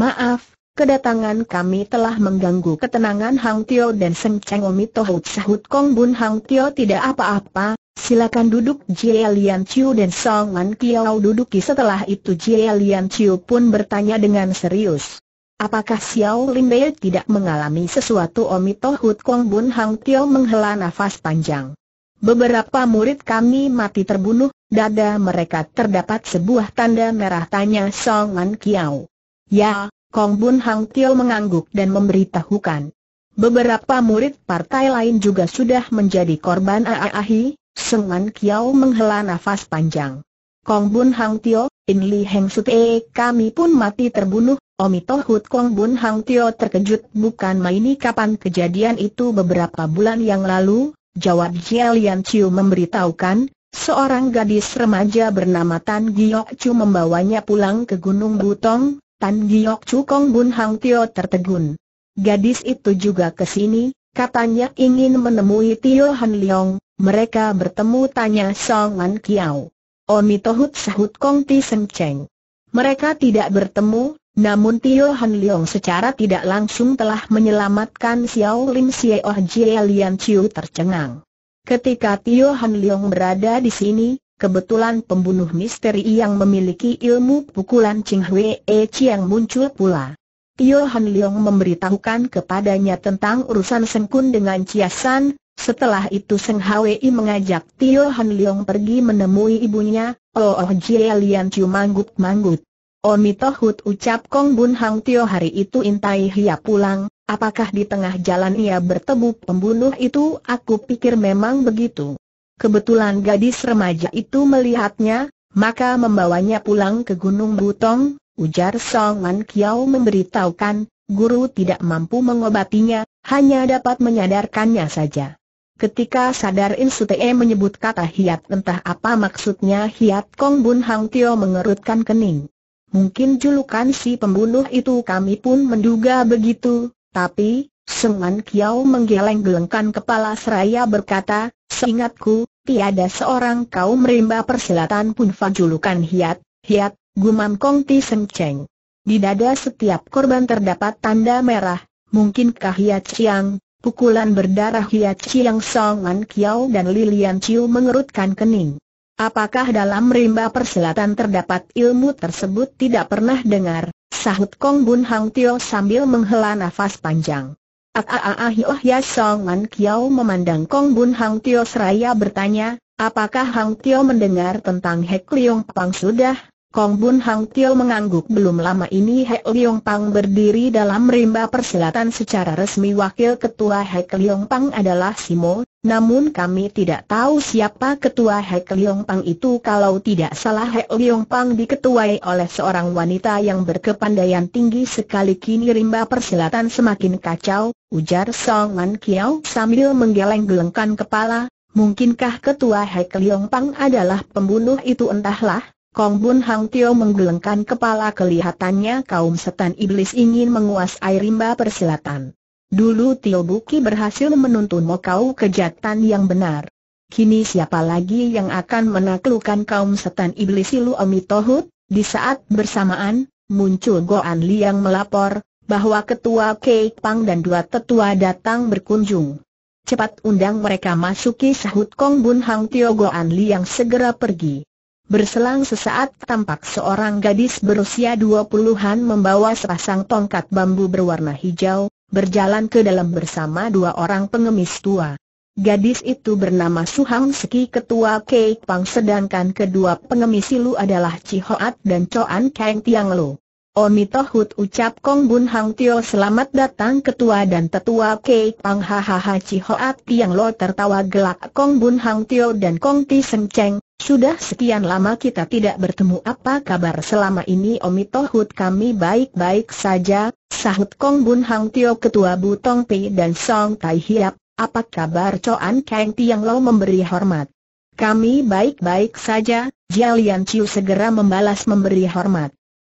S1: Maaf, kedatangan kami telah mengganggu ketenangan Hang Tio dan Seng Cheng Omi Hout sahut Kong Bun Hang Tio tidak apa-apa, silakan duduk Jie Lian Chiu dan Song An Kiao duduki setelah itu Jie Lian Chiu pun bertanya dengan serius. Apakah Xiao Lin Bei tidak mengalami sesuatu Omito Hout Kong Bun Hang Tio menghela nafas panjang. Beberapa murid kami mati terbunuh, dada mereka terdapat sebuah tanda merah tanya Song An Kiao. Ya, Kong Bun Hang Tio mengangguk dan memberitahukan. Beberapa murid partai lain juga sudah menjadi korban Aahi, Song An Kiao menghela nafas panjang. Kong Bun Hang Tio, In Li Heng Te, kami pun mati terbunuh, Omito Hut Kong Bun Hang Tio terkejut bukan maini kapan kejadian itu beberapa bulan yang lalu, jawab Jia Lian Chiu memberitahukan, Seorang gadis remaja bernama Tan Giok Chu membawanya pulang ke Gunung Butong, Tan Giok Chu Kong Bun Hang Tio tertegun. Gadis itu juga ke sini, katanya ingin menemui Tio Han Leong, mereka bertemu tanya Song An Kiao. Omi Tohut sahut Kong Ti Seng Cheng. Mereka tidak bertemu, namun Tio Han Leong secara tidak langsung telah menyelamatkan Xiao Lim Xiao oh Jie Lian Chiu tercengang. Ketika Tio Han Leong berada di sini, kebetulan pembunuh misteri yang memiliki ilmu pukulan Ching Hwee Chiang muncul pula. Tio Han Leong memberitahukan kepadanya tentang urusan Sengkun dengan Chia San, setelah itu Seng I mengajak Tio Han Leong pergi menemui ibunya, Oh Oh Jie Lian Chiu manggut-manggut. Omitohut oh, ucap Kong Bun Hang Tio hari itu intai hia pulang, Apakah di tengah jalan ia bertemu pembunuh itu? Aku pikir memang begitu. Kebetulan gadis remaja itu melihatnya, maka membawanya pulang ke Gunung Butong, ujar Song Kiao memberitahukan, guru tidak mampu mengobatinya, hanya dapat menyadarkannya saja. Ketika sadar Insute menyebut kata hiat entah apa maksudnya hiat Kong Bun Hang Tio mengerutkan kening. Mungkin julukan si pembunuh itu kami pun menduga begitu, tapi, Sengan Kiao menggeleng-gelengkan kepala seraya berkata, Seingatku, tiada seorang kaum rimba persilatan pun fajulukan hiat, hiat, gumam Kong Ti Seng Cheng. Di dada setiap korban terdapat tanda merah, mungkinkah hiat siang, pukulan berdarah hiat siang Songan Kiao dan Lilian Chiu mengerutkan kening. Apakah dalam rimba persilatan terdapat ilmu tersebut tidak pernah dengar, Sahut Kong Bun Hang Tio sambil menghela nafas panjang. Ah, ah, ah, ah oh, Ya Song Man Kiao memandang Kong Bun Hang Tio seraya bertanya, apakah Hang Tio mendengar tentang Hek Liong Pang sudah? Kong Bun Hang Tio mengangguk belum lama ini He Liong Pang berdiri dalam rimba persilatan secara resmi wakil ketua He Liong Pang adalah Simo, namun kami tidak tahu siapa ketua He Liong Pang itu kalau tidak salah He Liong Pang diketuai oleh seorang wanita yang berkepandaian tinggi sekali kini rimba persilatan semakin kacau, ujar Song Man Kiao sambil menggeleng-gelengkan kepala, mungkinkah ketua He Liong Pang adalah pembunuh itu entahlah Kong Bun Hang Tio menggelengkan kepala kelihatannya kaum setan iblis ingin menguasai rimba persilatan. Dulu Tio Buki berhasil menuntun Mokau ke jatan yang benar. Kini siapa lagi yang akan menaklukkan kaum setan iblis Ilu Omitohut? Di saat bersamaan, muncul Goan Liang melapor, bahwa ketua Kei Pang dan dua tetua datang berkunjung. Cepat undang mereka masuki sahut Kong Bun Hang Tio Goan Liang segera pergi. Berselang sesaat tampak seorang gadis berusia dua puluhan membawa sepasang tongkat bambu berwarna hijau, berjalan ke dalam bersama dua orang pengemis tua. Gadis itu bernama Suhang Seki Ketua Kei Pang sedangkan kedua pengemis silu adalah Hoat dan Choan Kang Tiang Lu. Tohut ucap Kong Bun Hang Tio selamat datang ketua dan tetua Kei Pang hahaha Cihoat Tiang Lo tertawa gelak Kong Bun Hang Tio dan Kong Ti Seng Cheng, sudah sekian lama kita tidak bertemu apa kabar selama ini Tohut kami baik-baik saja, sahut Kong Bun Hang Tio ketua Butong Pi dan Song Tai Hiap, apa kabar Coan Kang Tiang Lo memberi hormat. Kami baik-baik saja, Jialian Lian Chiu segera membalas memberi hormat.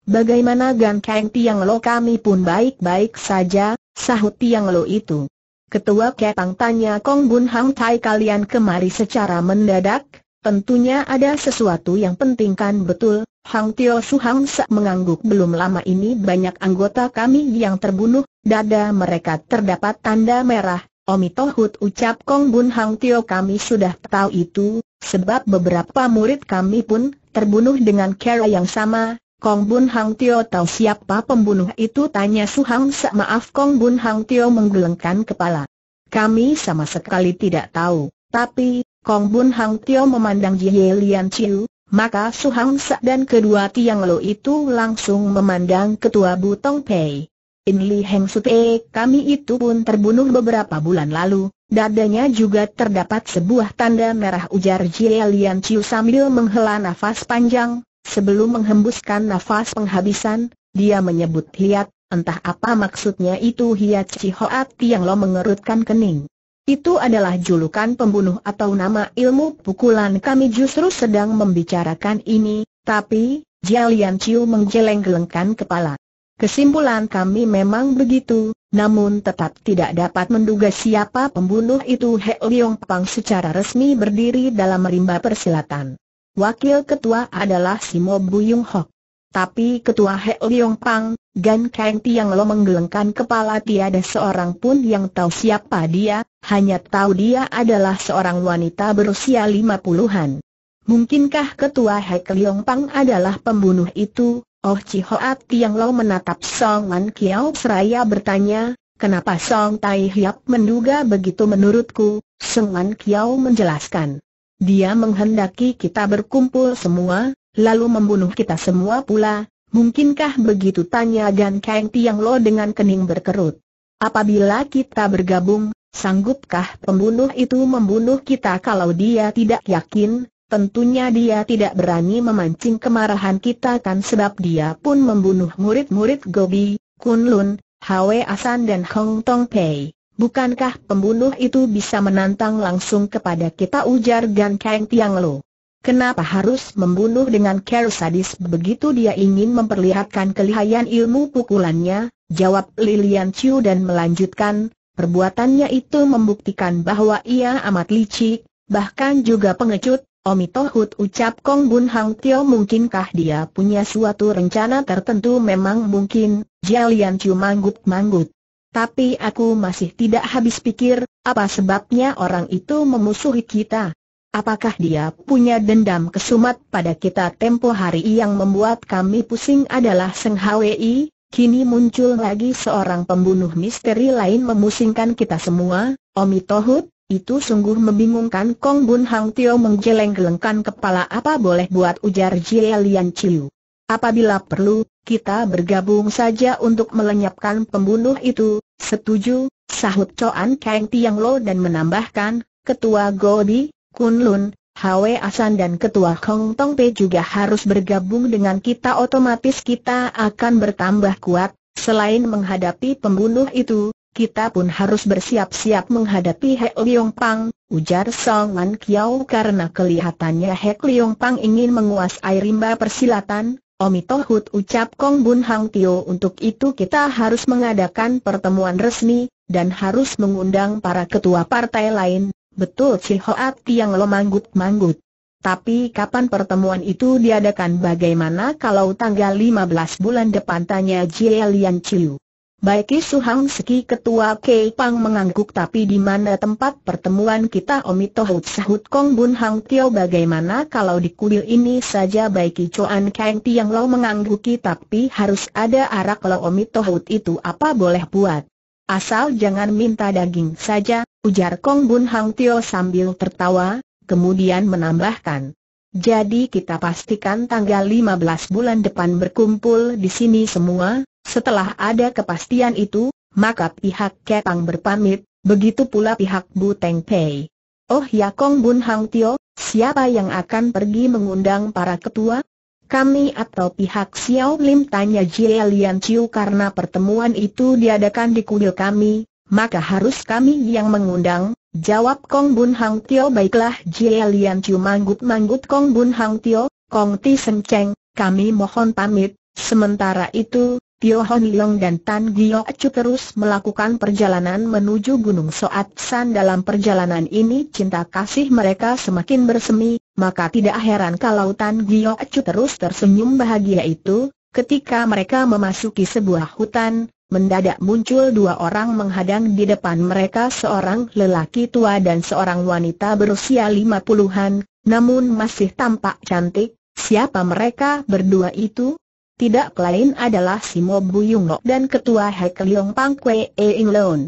S1: Bagaimana Gan Kang Tiang Lo kami pun baik-baik saja, sahut Tiang Lo itu. Ketua Kepang tanya Kong Bun Hang Tai kalian kemari secara mendadak, tentunya ada sesuatu yang penting kan betul, Hang Tio Su Hang Sak mengangguk belum lama ini banyak anggota kami yang terbunuh, dada mereka terdapat tanda merah. Omi Tohut ucap Kong Bun Hang Tio kami sudah tahu itu, sebab beberapa murid kami pun terbunuh dengan cara yang sama, Kong Bun Hang Tio tahu siapa pembunuh itu tanya Su Hang Sa. maaf Kong Bun Hang Tio menggelengkan kepala. Kami sama sekali tidak tahu, tapi, Kong Bun Hang Tio memandang Jie Lian Chiu, maka Su Hang Sa dan kedua Tiang Lo itu langsung memandang ketua Butong Pei. In Li Heng Te, kami itu pun terbunuh beberapa bulan lalu, dadanya juga terdapat sebuah tanda merah ujar Jie Lian Chiu sambil menghela nafas panjang, Sebelum menghembuskan nafas penghabisan, dia menyebut hiat, entah apa maksudnya itu hiat Cihoat yang Lo mengerutkan kening. Itu adalah julukan pembunuh atau nama ilmu pukulan kami justru sedang membicarakan ini, tapi, Jialian Chiu menggeleng-gelengkan kepala. Kesimpulan kami memang begitu, namun tetap tidak dapat menduga siapa pembunuh itu He Liong Pang secara resmi berdiri dalam rimba persilatan. Wakil ketua adalah Simo Buyung Hok. Tapi ketua He Liong Pang, Gan Kang Tiang Lo menggelengkan kepala tiada seorang pun yang tahu siapa dia, hanya tahu dia adalah seorang wanita berusia lima puluhan. Mungkinkah ketua He Liong Pang adalah pembunuh itu? Oh Chi Hoat Tiang Lo menatap Song An Kiao seraya bertanya, kenapa Song Tai Hiap menduga begitu menurutku? Song An Kiao menjelaskan. Dia menghendaki kita berkumpul semua, lalu membunuh kita semua pula, mungkinkah begitu tanya Gan Kang Tiang Lo dengan kening berkerut. Apabila kita bergabung, sanggupkah pembunuh itu membunuh kita kalau dia tidak yakin, Tentunya dia tidak berani memancing kemarahan kita kan sebab dia pun membunuh murid-murid Gobi, Kunlun, Hwe Asan dan Hong Tong Pei. Bukankah pembunuh itu bisa menantang langsung kepada kita ujar Gan Kang Tiang Lo? Kenapa harus membunuh dengan care sadis begitu dia ingin memperlihatkan kelihayan ilmu pukulannya? Jawab Lilian Chiu dan melanjutkan, perbuatannya itu membuktikan bahwa ia amat licik, bahkan juga pengecut, Omitohut ucap Kong Bun Hang Tio mungkinkah dia punya suatu rencana tertentu memang mungkin, Jalian Chiu manggut-manggut. Tapi aku masih tidak habis pikir, apa sebabnya orang itu memusuhi kita? Apakah dia punya dendam kesumat pada kita tempo hari yang membuat kami pusing adalah Seng Hwi? Kini muncul lagi seorang pembunuh misteri lain memusingkan kita semua, Omi Tohut, itu sungguh membingungkan Kong Bun Hang Tio menggeleng-gelengkan kepala apa boleh buat ujar Jie Lian Chiu. Apabila perlu, kita bergabung saja untuk melenyapkan pembunuh itu, setuju, sahut Coan Kang Tiang Lo dan menambahkan, Ketua Godi, Kun Lun, Hwe Asan dan Ketua Kong Tong Pe juga harus bergabung dengan kita otomatis kita akan bertambah kuat, selain menghadapi pembunuh itu, kita pun harus bersiap-siap menghadapi Hek Liong Pang, ujar Song man Kiao karena kelihatannya Hek Liong Pang ingin menguasai rimba persilatan, Omitohut ucap Kong Bun Hang Tio untuk itu kita harus mengadakan pertemuan resmi, dan harus mengundang para ketua partai lain, betul si Hoat yang manggut manggut Tapi kapan pertemuan itu diadakan bagaimana kalau tanggal 15 bulan depan tanya Jie Lian Chiu. Baiki Suhang Seki Ketua Kei Pang mengangguk tapi di mana tempat pertemuan kita Omitohut sahut Kong Bun Hang Tio bagaimana kalau di kuil ini saja Baiki Chuan Kang yang Lo mengangguki tapi harus ada arak lo Omitohut itu apa boleh buat. Asal jangan minta daging saja, ujar Kong Bun Hang Tio sambil tertawa, kemudian menambahkan. Jadi kita pastikan tanggal 15 bulan depan berkumpul di sini semua, setelah ada kepastian itu, maka pihak Kepang berpamit, begitu pula pihak Bu Teng Pei. Oh ya Kong Bun Hang Tio, siapa yang akan pergi mengundang para ketua? Kami atau pihak Xiao Lim tanya Jie Lian Chiu karena pertemuan itu diadakan di kuil kami, maka harus kami yang mengundang, jawab Kong Bun Hang Tio baiklah Jie Lian Chiu manggut-manggut Kong Bun Hang Tio, Kong Ti Sen Cheng, kami mohon pamit, sementara itu Tio Hon Leong dan Tan Gyo Chu terus melakukan perjalanan menuju Gunung Soat San dalam perjalanan ini cinta kasih mereka semakin bersemi, maka tidak heran kalau Tan Gyo Chu terus tersenyum bahagia itu, ketika mereka memasuki sebuah hutan, mendadak muncul dua orang menghadang di depan mereka seorang lelaki tua dan seorang wanita berusia lima puluhan, namun masih tampak cantik, siapa mereka berdua itu? tidak lain adalah Simo Mo Buyung Lok dan ketua Hek Leong Pang Kwe Eing Leon.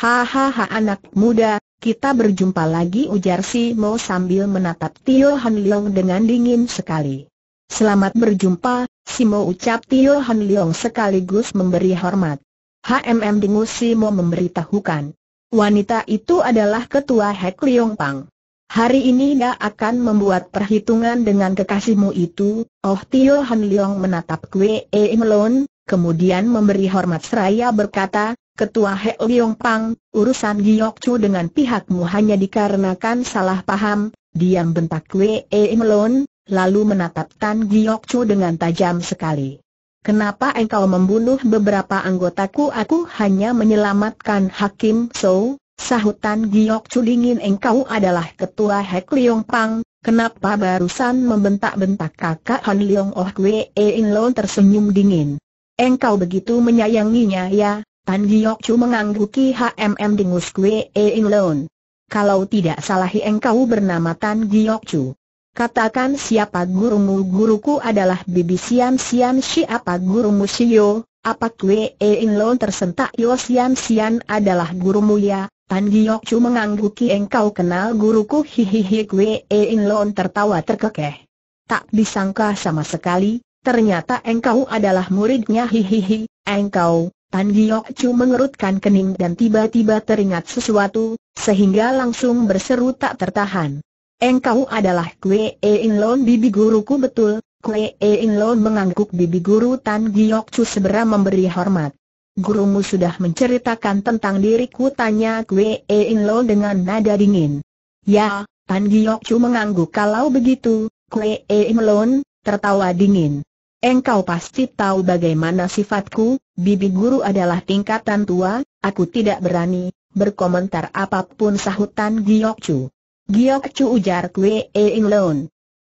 S1: Hahaha anak muda, kita berjumpa lagi ujar Simo sambil menatap Tio Han Leong dengan dingin sekali. Selamat berjumpa, Simo ucap Tio Han Leong sekaligus memberi hormat. HMM Dengus Simo memberitahukan. Wanita itu adalah ketua Hek Leong Pang. Hari ini gak akan membuat perhitungan dengan kekasihmu itu, Oh Tio Han Leong menatap Kwe E Melon, kemudian memberi hormat seraya berkata, Ketua He Leong Pang, urusan Giyok Chu dengan pihakmu hanya dikarenakan salah paham, diam bentak Kwe E Melon, lalu menatap Tan Giyok Chu dengan tajam sekali. Kenapa engkau membunuh beberapa anggotaku? Aku hanya menyelamatkan Hakim So, Sahutan Giok Dingin engkau adalah ketua Hek Liong Pang, kenapa barusan membentak-bentak kakak Han Liong Oh Kwe e In Lon tersenyum dingin. Engkau begitu menyayanginya ya, Tan Giok Chu mengangguki HMM Dingus Kwe e In Lon. Kalau tidak salahi engkau bernama Tan Giok Chu. Katakan siapa gurumu guruku adalah Bibi Siam Siam siapa gurumu Siyo? Apa e In Lon tersentak Yo Sian Sian adalah gurumu ya? Tan Giok Chu mengangguki engkau kenal guruku hihihi e In Lon tertawa terkekeh. Tak disangka sama sekali, ternyata engkau adalah muridnya hihihi, engkau, Tan Giok Chu mengerutkan kening dan tiba-tiba teringat sesuatu, sehingga langsung berseru tak tertahan. Engkau adalah e In Lon bibi guruku betul, Kue In Lo mengangguk bibi guru Tan Giok Chu segera memberi hormat. Gurumu sudah menceritakan tentang diriku tanya Kue In Lo dengan nada dingin. Ya, Tan Giok Chu mengangguk kalau begitu, Kue In Lo, tertawa dingin. Engkau pasti tahu bagaimana sifatku, bibi guru adalah tingkatan tua, aku tidak berani, berkomentar apapun sahut Tan Giok Chu. Giok Chu ujar Kue In Lo.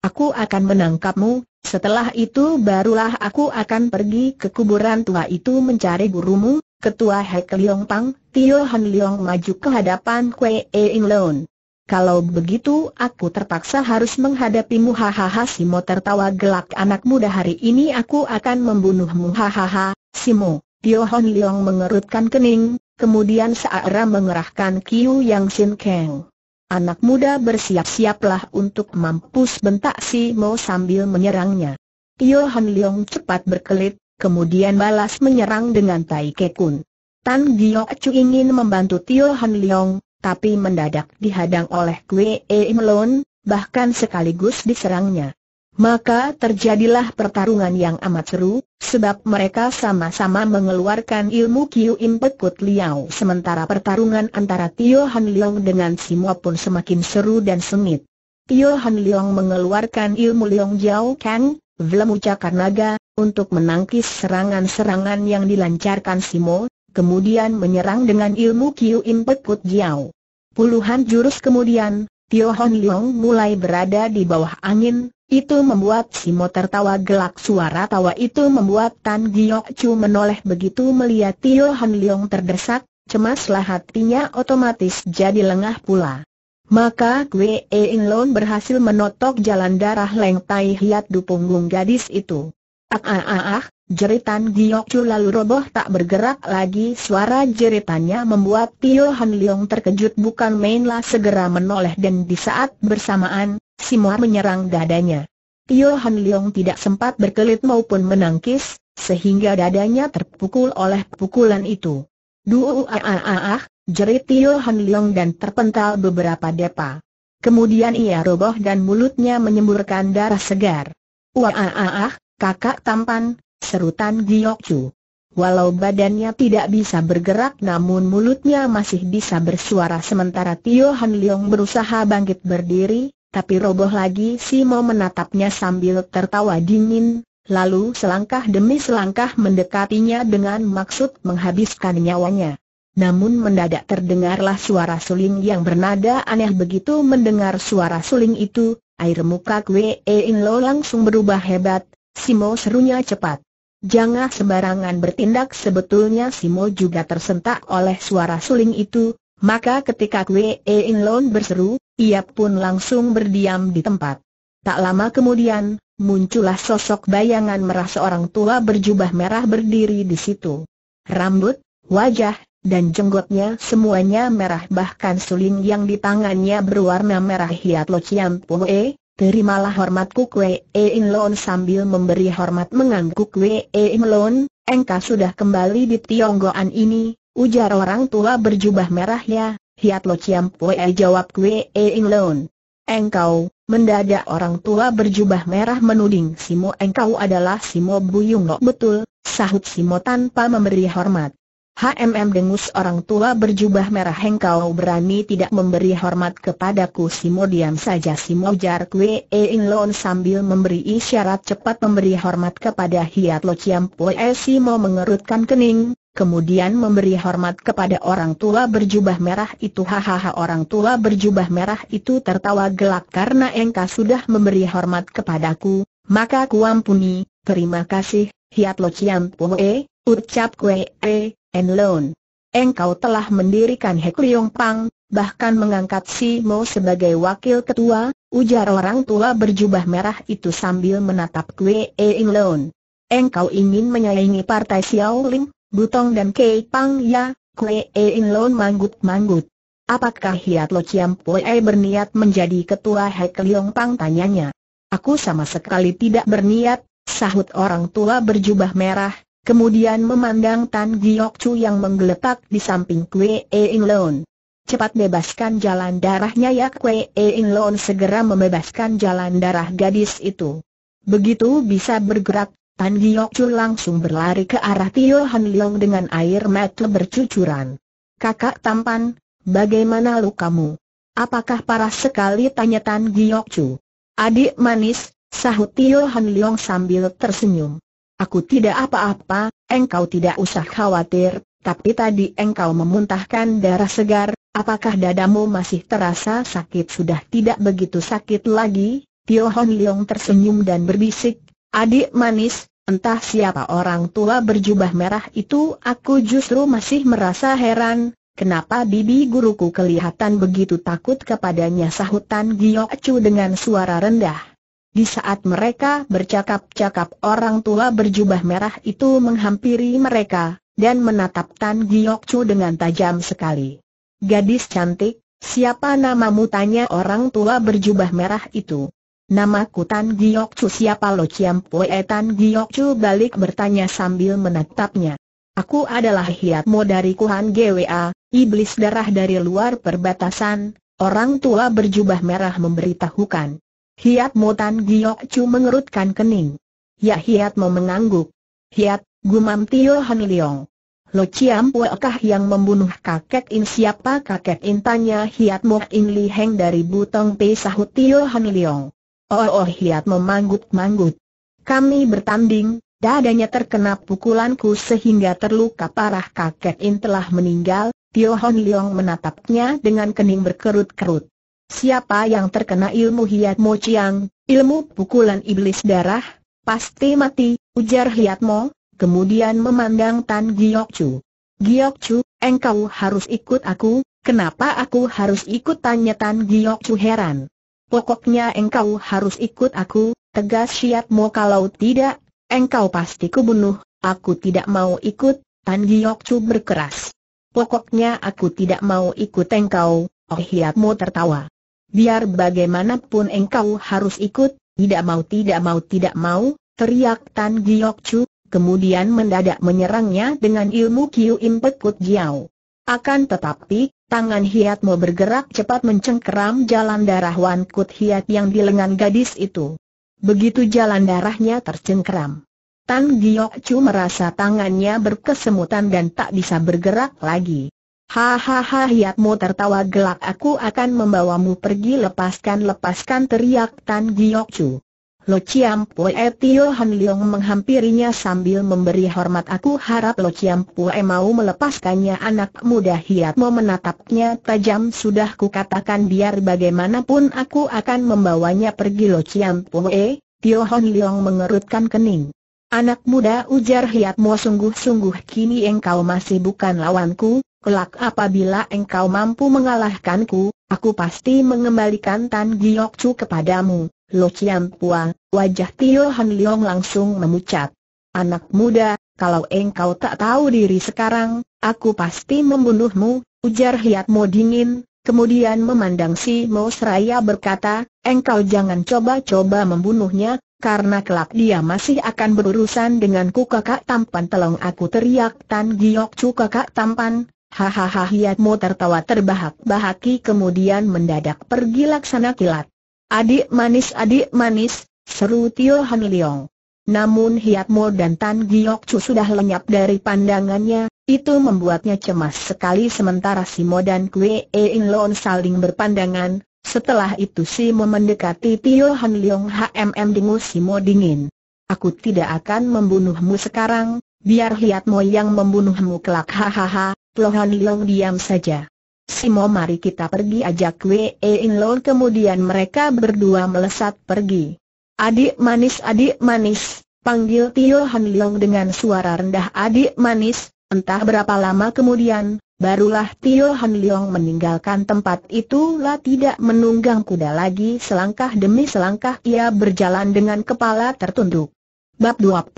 S1: Aku akan menangkapmu, setelah itu barulah aku akan pergi ke kuburan tua itu mencari gurumu, Ketua Hek Liong Pang, Tio Han Liong maju ke hadapan Kue e In Leun. Kalau begitu aku terpaksa harus menghadapimu hahaha Simo tertawa gelak anak muda hari ini aku akan membunuhmu hahaha, Simo, Tio Han Liong mengerutkan kening, kemudian Saara mengerahkan Kiu Yang Sin keng. Anak muda bersiap-siaplah untuk mampus bentak si Mo sambil menyerangnya. Yohan Leong cepat berkelit, kemudian balas menyerang dengan Tai Kun. Tan Giok Chu ingin membantu Tio Han Leong, tapi mendadak dihadang oleh Kwe E Melon, bahkan sekaligus diserangnya. Maka terjadilah pertarungan yang amat seru, sebab mereka sama-sama mengeluarkan ilmu Kiu Im Kut Liao sementara pertarungan antara Tio Han Leong dengan Simo pun semakin seru dan sengit. Tio Han Leong mengeluarkan ilmu Leong Jiao Kang, Vlemu Cakar Naga, untuk menangkis serangan-serangan yang dilancarkan Simo, kemudian menyerang dengan ilmu Kiu Im Kut Jiao. Puluhan jurus kemudian, Tio Han Leong mulai berada di bawah angin, itu membuat Simo tertawa gelak suara tawa itu membuat Tan Giok Chu menoleh begitu melihat Tio Han Leong terdesak, cemaslah hatinya otomatis jadi lengah pula. Maka Wei e In Lon berhasil menotok jalan darah Leng Tai Hiat di punggung gadis itu. Ah ah ah ah, jeritan Giok Chu lalu roboh tak bergerak lagi suara jeritannya membuat Tio Han Leong terkejut bukan mainlah segera menoleh dan di saat bersamaan Simoa menyerang dadanya. Han Leong tidak sempat berkelit maupun menangkis, sehingga dadanya terpukul oleh pukulan itu. Duuaaah, jerit Han Leong dan terpental beberapa depa. Kemudian ia roboh dan mulutnya menyemburkan darah segar. Uaaah, kakak tampan, serutan Chu. Walau badannya tidak bisa bergerak namun mulutnya masih bisa bersuara sementara Tio Han Leong berusaha bangkit berdiri, tapi roboh lagi Simo menatapnya sambil tertawa dingin, lalu selangkah demi selangkah mendekatinya dengan maksud menghabiskan nyawanya. Namun mendadak terdengarlah suara suling yang bernada aneh begitu mendengar suara suling itu, air muka Kwe In Lo langsung berubah hebat, Simo serunya cepat. Jangan sembarangan bertindak sebetulnya Simo juga tersentak oleh suara suling itu, maka ketika Kwe In Lon berseru, ia pun langsung berdiam di tempat. Tak lama kemudian, muncullah sosok bayangan merah seorang tua berjubah merah berdiri di situ. Rambut, wajah, dan jenggotnya semuanya merah bahkan suling yang di tangannya berwarna merah hiat Lo Chiam E, terimalah hormatku Kwe In Loon sambil memberi hormat mengangguk Kwe In Lon, engkau sudah kembali di Tionggoan ini, ujar orang tua berjubah merahnya, Hiat Lo Chiam Pue jawab Kue e In loon. Engkau, mendadak orang tua berjubah merah menuding Simo engkau adalah Simo Buyung Lo betul, sahut Simo tanpa memberi hormat. HMM dengus orang tua berjubah merah engkau berani tidak memberi hormat kepadaku Simo diam saja Simo jar Kue e In loon sambil memberi isyarat cepat memberi hormat kepada Hiat Lo Chiam Pue Simo mengerutkan kening, kemudian memberi hormat kepada orang tua berjubah merah itu. Hahaha orang tua berjubah merah itu tertawa gelak karena engkau sudah memberi hormat kepadaku, maka kuampuni, terima kasih, hiat lo ciam poe, ucap kue e, loon. Engkau telah mendirikan Hek Liong Pang, bahkan mengangkat Si Mo sebagai wakil ketua, ujar orang tua berjubah merah itu sambil menatap Kwe e loon. Engkau ingin menyaingi partai xiao ling Butong dan Kei Pang Ya, Kue e In Lon manggut-manggut. Apakah Hiat Lo Chiam Pue e berniat menjadi ketua Hek Leong Pang tanyanya. Aku sama sekali tidak berniat, sahut orang tua berjubah merah, kemudian memandang Tan Giok Chu yang menggeletak di samping Kue e In Lon. Cepat bebaskan jalan darahnya ya Kue e In Lon segera membebaskan jalan darah gadis itu. Begitu bisa bergerak, Tan Giok Chu langsung berlari ke arah Tio Han Leong dengan air mata bercucuran. Kakak tampan, bagaimana lukamu? Apakah parah sekali tanya Tan Giok Chu. Adik manis, sahut Tio Han Leong sambil tersenyum. Aku tidak apa-apa, engkau tidak usah khawatir, tapi tadi engkau memuntahkan darah segar, apakah dadamu masih terasa sakit sudah tidak begitu sakit lagi? Tio Han Leong tersenyum dan berbisik, adik manis, Entah siapa orang tua berjubah merah itu aku justru masih merasa heran, kenapa bibi guruku kelihatan begitu takut kepadanya sahutan Giok Chu dengan suara rendah. Di saat mereka bercakap-cakap orang tua berjubah merah itu menghampiri mereka, dan menatap Tan Giok Chu dengan tajam sekali. Gadis cantik, siapa namamu tanya orang tua berjubah merah itu. Namaku Tan Giok Chu siapa Lo Chiam Pue Tan Giok Chu balik bertanya sambil menatapnya. Aku adalah hiatmu dari Kuhan GWA, iblis darah dari luar perbatasan, orang tua berjubah merah memberitahukan. Hiatmu Tan Giok Chu mengerutkan kening. Ya hiatmu mengangguk. Hiat, gumam Tio Han Leong. Lo Chiam Pue yang membunuh kakek In siapa kakek In tanya hiatmu In Li Heng dari Butong Pei sahut Tio Han Leong. Oh, oh Hiat memanggut-manggut. Kami bertanding, dadanya terkena pukulanku sehingga terluka parah kakek In telah meninggal, Tio Hon Leong menatapnya dengan kening berkerut-kerut. Siapa yang terkena ilmu Hiat Mo Chiang, ilmu pukulan iblis darah, pasti mati, ujar Hiat Mo, kemudian memandang Tan Giok Chu. Giok Chu, engkau harus ikut aku, kenapa aku harus ikut tanya Tan Giok Chu heran. Pokoknya engkau harus ikut aku, tegas siap mau kalau tidak, engkau pasti kubunuh, aku tidak mau ikut, Tan Chu berkeras. Pokoknya aku tidak mau ikut engkau, Oh iya, Mo tertawa. Biar bagaimanapun engkau harus ikut, tidak mau tidak mau tidak mau, teriak Tan Chu, kemudian mendadak menyerangnya dengan ilmu Kiu Impekut Jiao. Akan tetapi, Tangan Mo bergerak cepat mencengkeram jalan darah Wan Kut Hiat yang di lengan gadis itu. Begitu jalan darahnya tercengkeram. Tan Giok Chu merasa tangannya berkesemutan dan tak bisa bergerak lagi. Hahaha Mo tertawa gelak aku akan membawamu pergi lepaskan lepaskan teriak Tan Giok Chu. Lo Chiam Pue Tio Han Leong menghampirinya sambil memberi hormat aku harap Lo Chiam Pue mau melepaskannya anak muda hiatmu menatapnya tajam sudah kukatakan biar bagaimanapun aku akan membawanya pergi Lo Chiam Pue, Tio Han Leong mengerutkan kening. Anak muda ujar hiatmu sungguh-sungguh kini engkau masih bukan lawanku, kelak apabila engkau mampu mengalahkanku, aku pasti mengembalikan Tan Giok Chu kepadamu. Lo Chiam Pua, wajah Tio Han Leong langsung memucat. Anak muda, kalau engkau tak tahu diri sekarang, aku pasti membunuhmu, ujar Hiat Mo dingin, kemudian memandang si Mo Seraya berkata, engkau jangan coba-coba membunuhnya, karena kelak dia masih akan berurusan denganku kakak tampan telong aku teriak Tan Giok Chu kakak tampan, hahaha Hiat Mo tertawa terbahak-bahaki kemudian mendadak pergi laksana kilat. Adik manis adik manis, seru Tio Han Leong. Namun Hiat Mo dan Tan Giok Chu sudah lenyap dari pandangannya, itu membuatnya cemas sekali sementara si Mo dan E In Loon saling berpandangan, setelah itu si Mo mendekati Tio Han Leong HMM dengus si Mo dingin. Aku tidak akan membunuhmu sekarang, biar Hiat Mo yang membunuhmu kelak hahaha, Tio Han Leong diam saja. Simo mari kita pergi ajak Wei In Lo kemudian mereka berdua melesat pergi. Adik manis adik manis, panggil Tio Han Leong dengan suara rendah adik manis, entah berapa lama kemudian, barulah Tio Han Leong meninggalkan tempat itu lah tidak menunggang kuda lagi selangkah demi selangkah ia berjalan dengan kepala tertunduk. Bab 21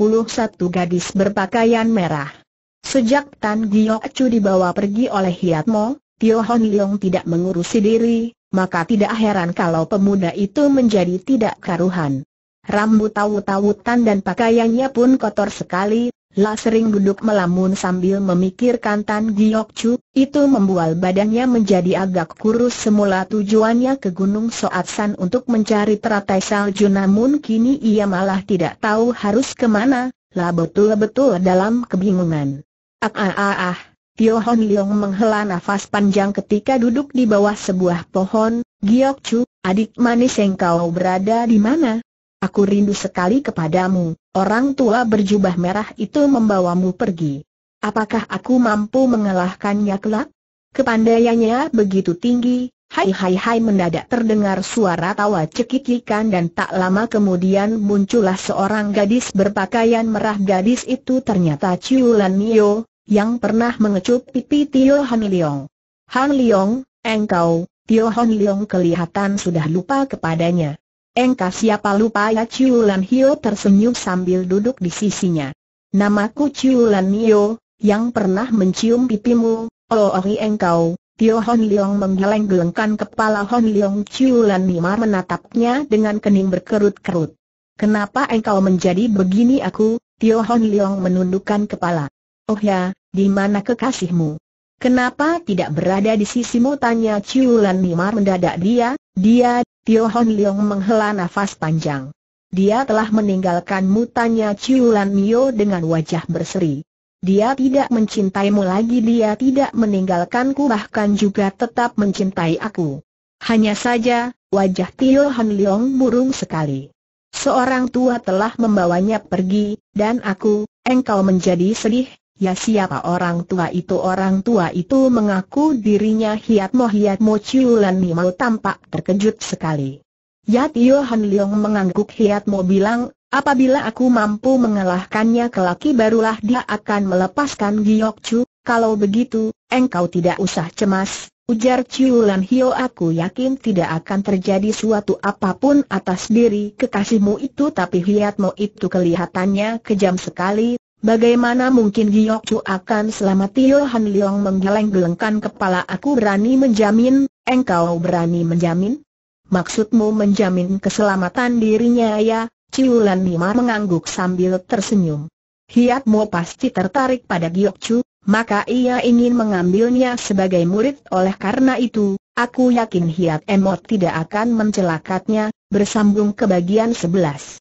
S1: Gadis Berpakaian Merah Sejak Tan Giyok Chu dibawa pergi oleh Hiat Mo, Tio Hon Leong tidak mengurusi diri, maka tidak heran kalau pemuda itu menjadi tidak karuhan. Rambut tawut-tawutan dan pakaiannya pun kotor sekali, La sering duduk melamun sambil memikirkan Tan Giok Chu, itu membual badannya menjadi agak kurus semula tujuannya ke Gunung Soat San untuk mencari teratai salju namun kini ia malah tidak tahu harus kemana, lah betul-betul dalam kebingungan. Ah ah ah ah. Tio Hon Leong menghela nafas panjang ketika duduk di bawah sebuah pohon, Giok Chu, adik manis kau berada di mana? Aku rindu sekali kepadamu, orang tua berjubah merah itu membawamu pergi. Apakah aku mampu mengalahkannya kelak? Kepandaiannya begitu tinggi, hai hai hai mendadak terdengar suara tawa cekikikan dan tak lama kemudian muncullah seorang gadis berpakaian merah gadis itu ternyata Lan Nio, yang pernah mengecup pipi Tio Han Leong. Han Leong, engkau, Tio Han Leong kelihatan sudah lupa kepadanya. Engkau siapa lupa ya Lan Hio tersenyum sambil duduk di sisinya. Namaku Lan Hio, yang pernah mencium pipimu, oh ori oh, engkau, Tio Hon Leong menggeleng-gelengkan kepala Hon Leong Lan Nima menatapnya dengan kening berkerut-kerut. Kenapa engkau menjadi begini aku, Tio Hon Leong menundukkan kepala. Oh ya, di mana kekasihmu? Kenapa tidak berada di sisimu tanya Lan Nimar mendadak dia, dia, Tio Hon Leong menghela nafas panjang. Dia telah meninggalkanmu tanya Lan Mio dengan wajah berseri. Dia tidak mencintaimu lagi dia tidak meninggalkanku bahkan juga tetap mencintai aku. Hanya saja, wajah Tio Han Leong burung sekali. Seorang tua telah membawanya pergi, dan aku, engkau menjadi sedih, Ya siapa orang tua itu? Orang tua itu mengaku dirinya Hiat Mo Hiat Mo Ciulan Mau tampak terkejut sekali. Ya Tio Han Leong mengangguk Hiat Mo bilang, apabila aku mampu mengalahkannya kelaki barulah dia akan melepaskan Giyok Chu, kalau begitu, engkau tidak usah cemas, ujar Ciulan Hio aku yakin tidak akan terjadi suatu apapun atas diri kekasihmu itu tapi Hiat Mo itu kelihatannya kejam sekali, Bagaimana mungkin Chu akan selamat Tio Han Leong menggeleng-gelengkan kepala aku berani menjamin, engkau berani menjamin? Maksudmu menjamin keselamatan dirinya ya? Ciulan Nima mengangguk sambil tersenyum. Hiatmu pasti tertarik pada Chu, maka ia ingin mengambilnya sebagai murid oleh karena itu, aku yakin Hiat Emot tidak akan mencelakatnya, bersambung ke bagian sebelas.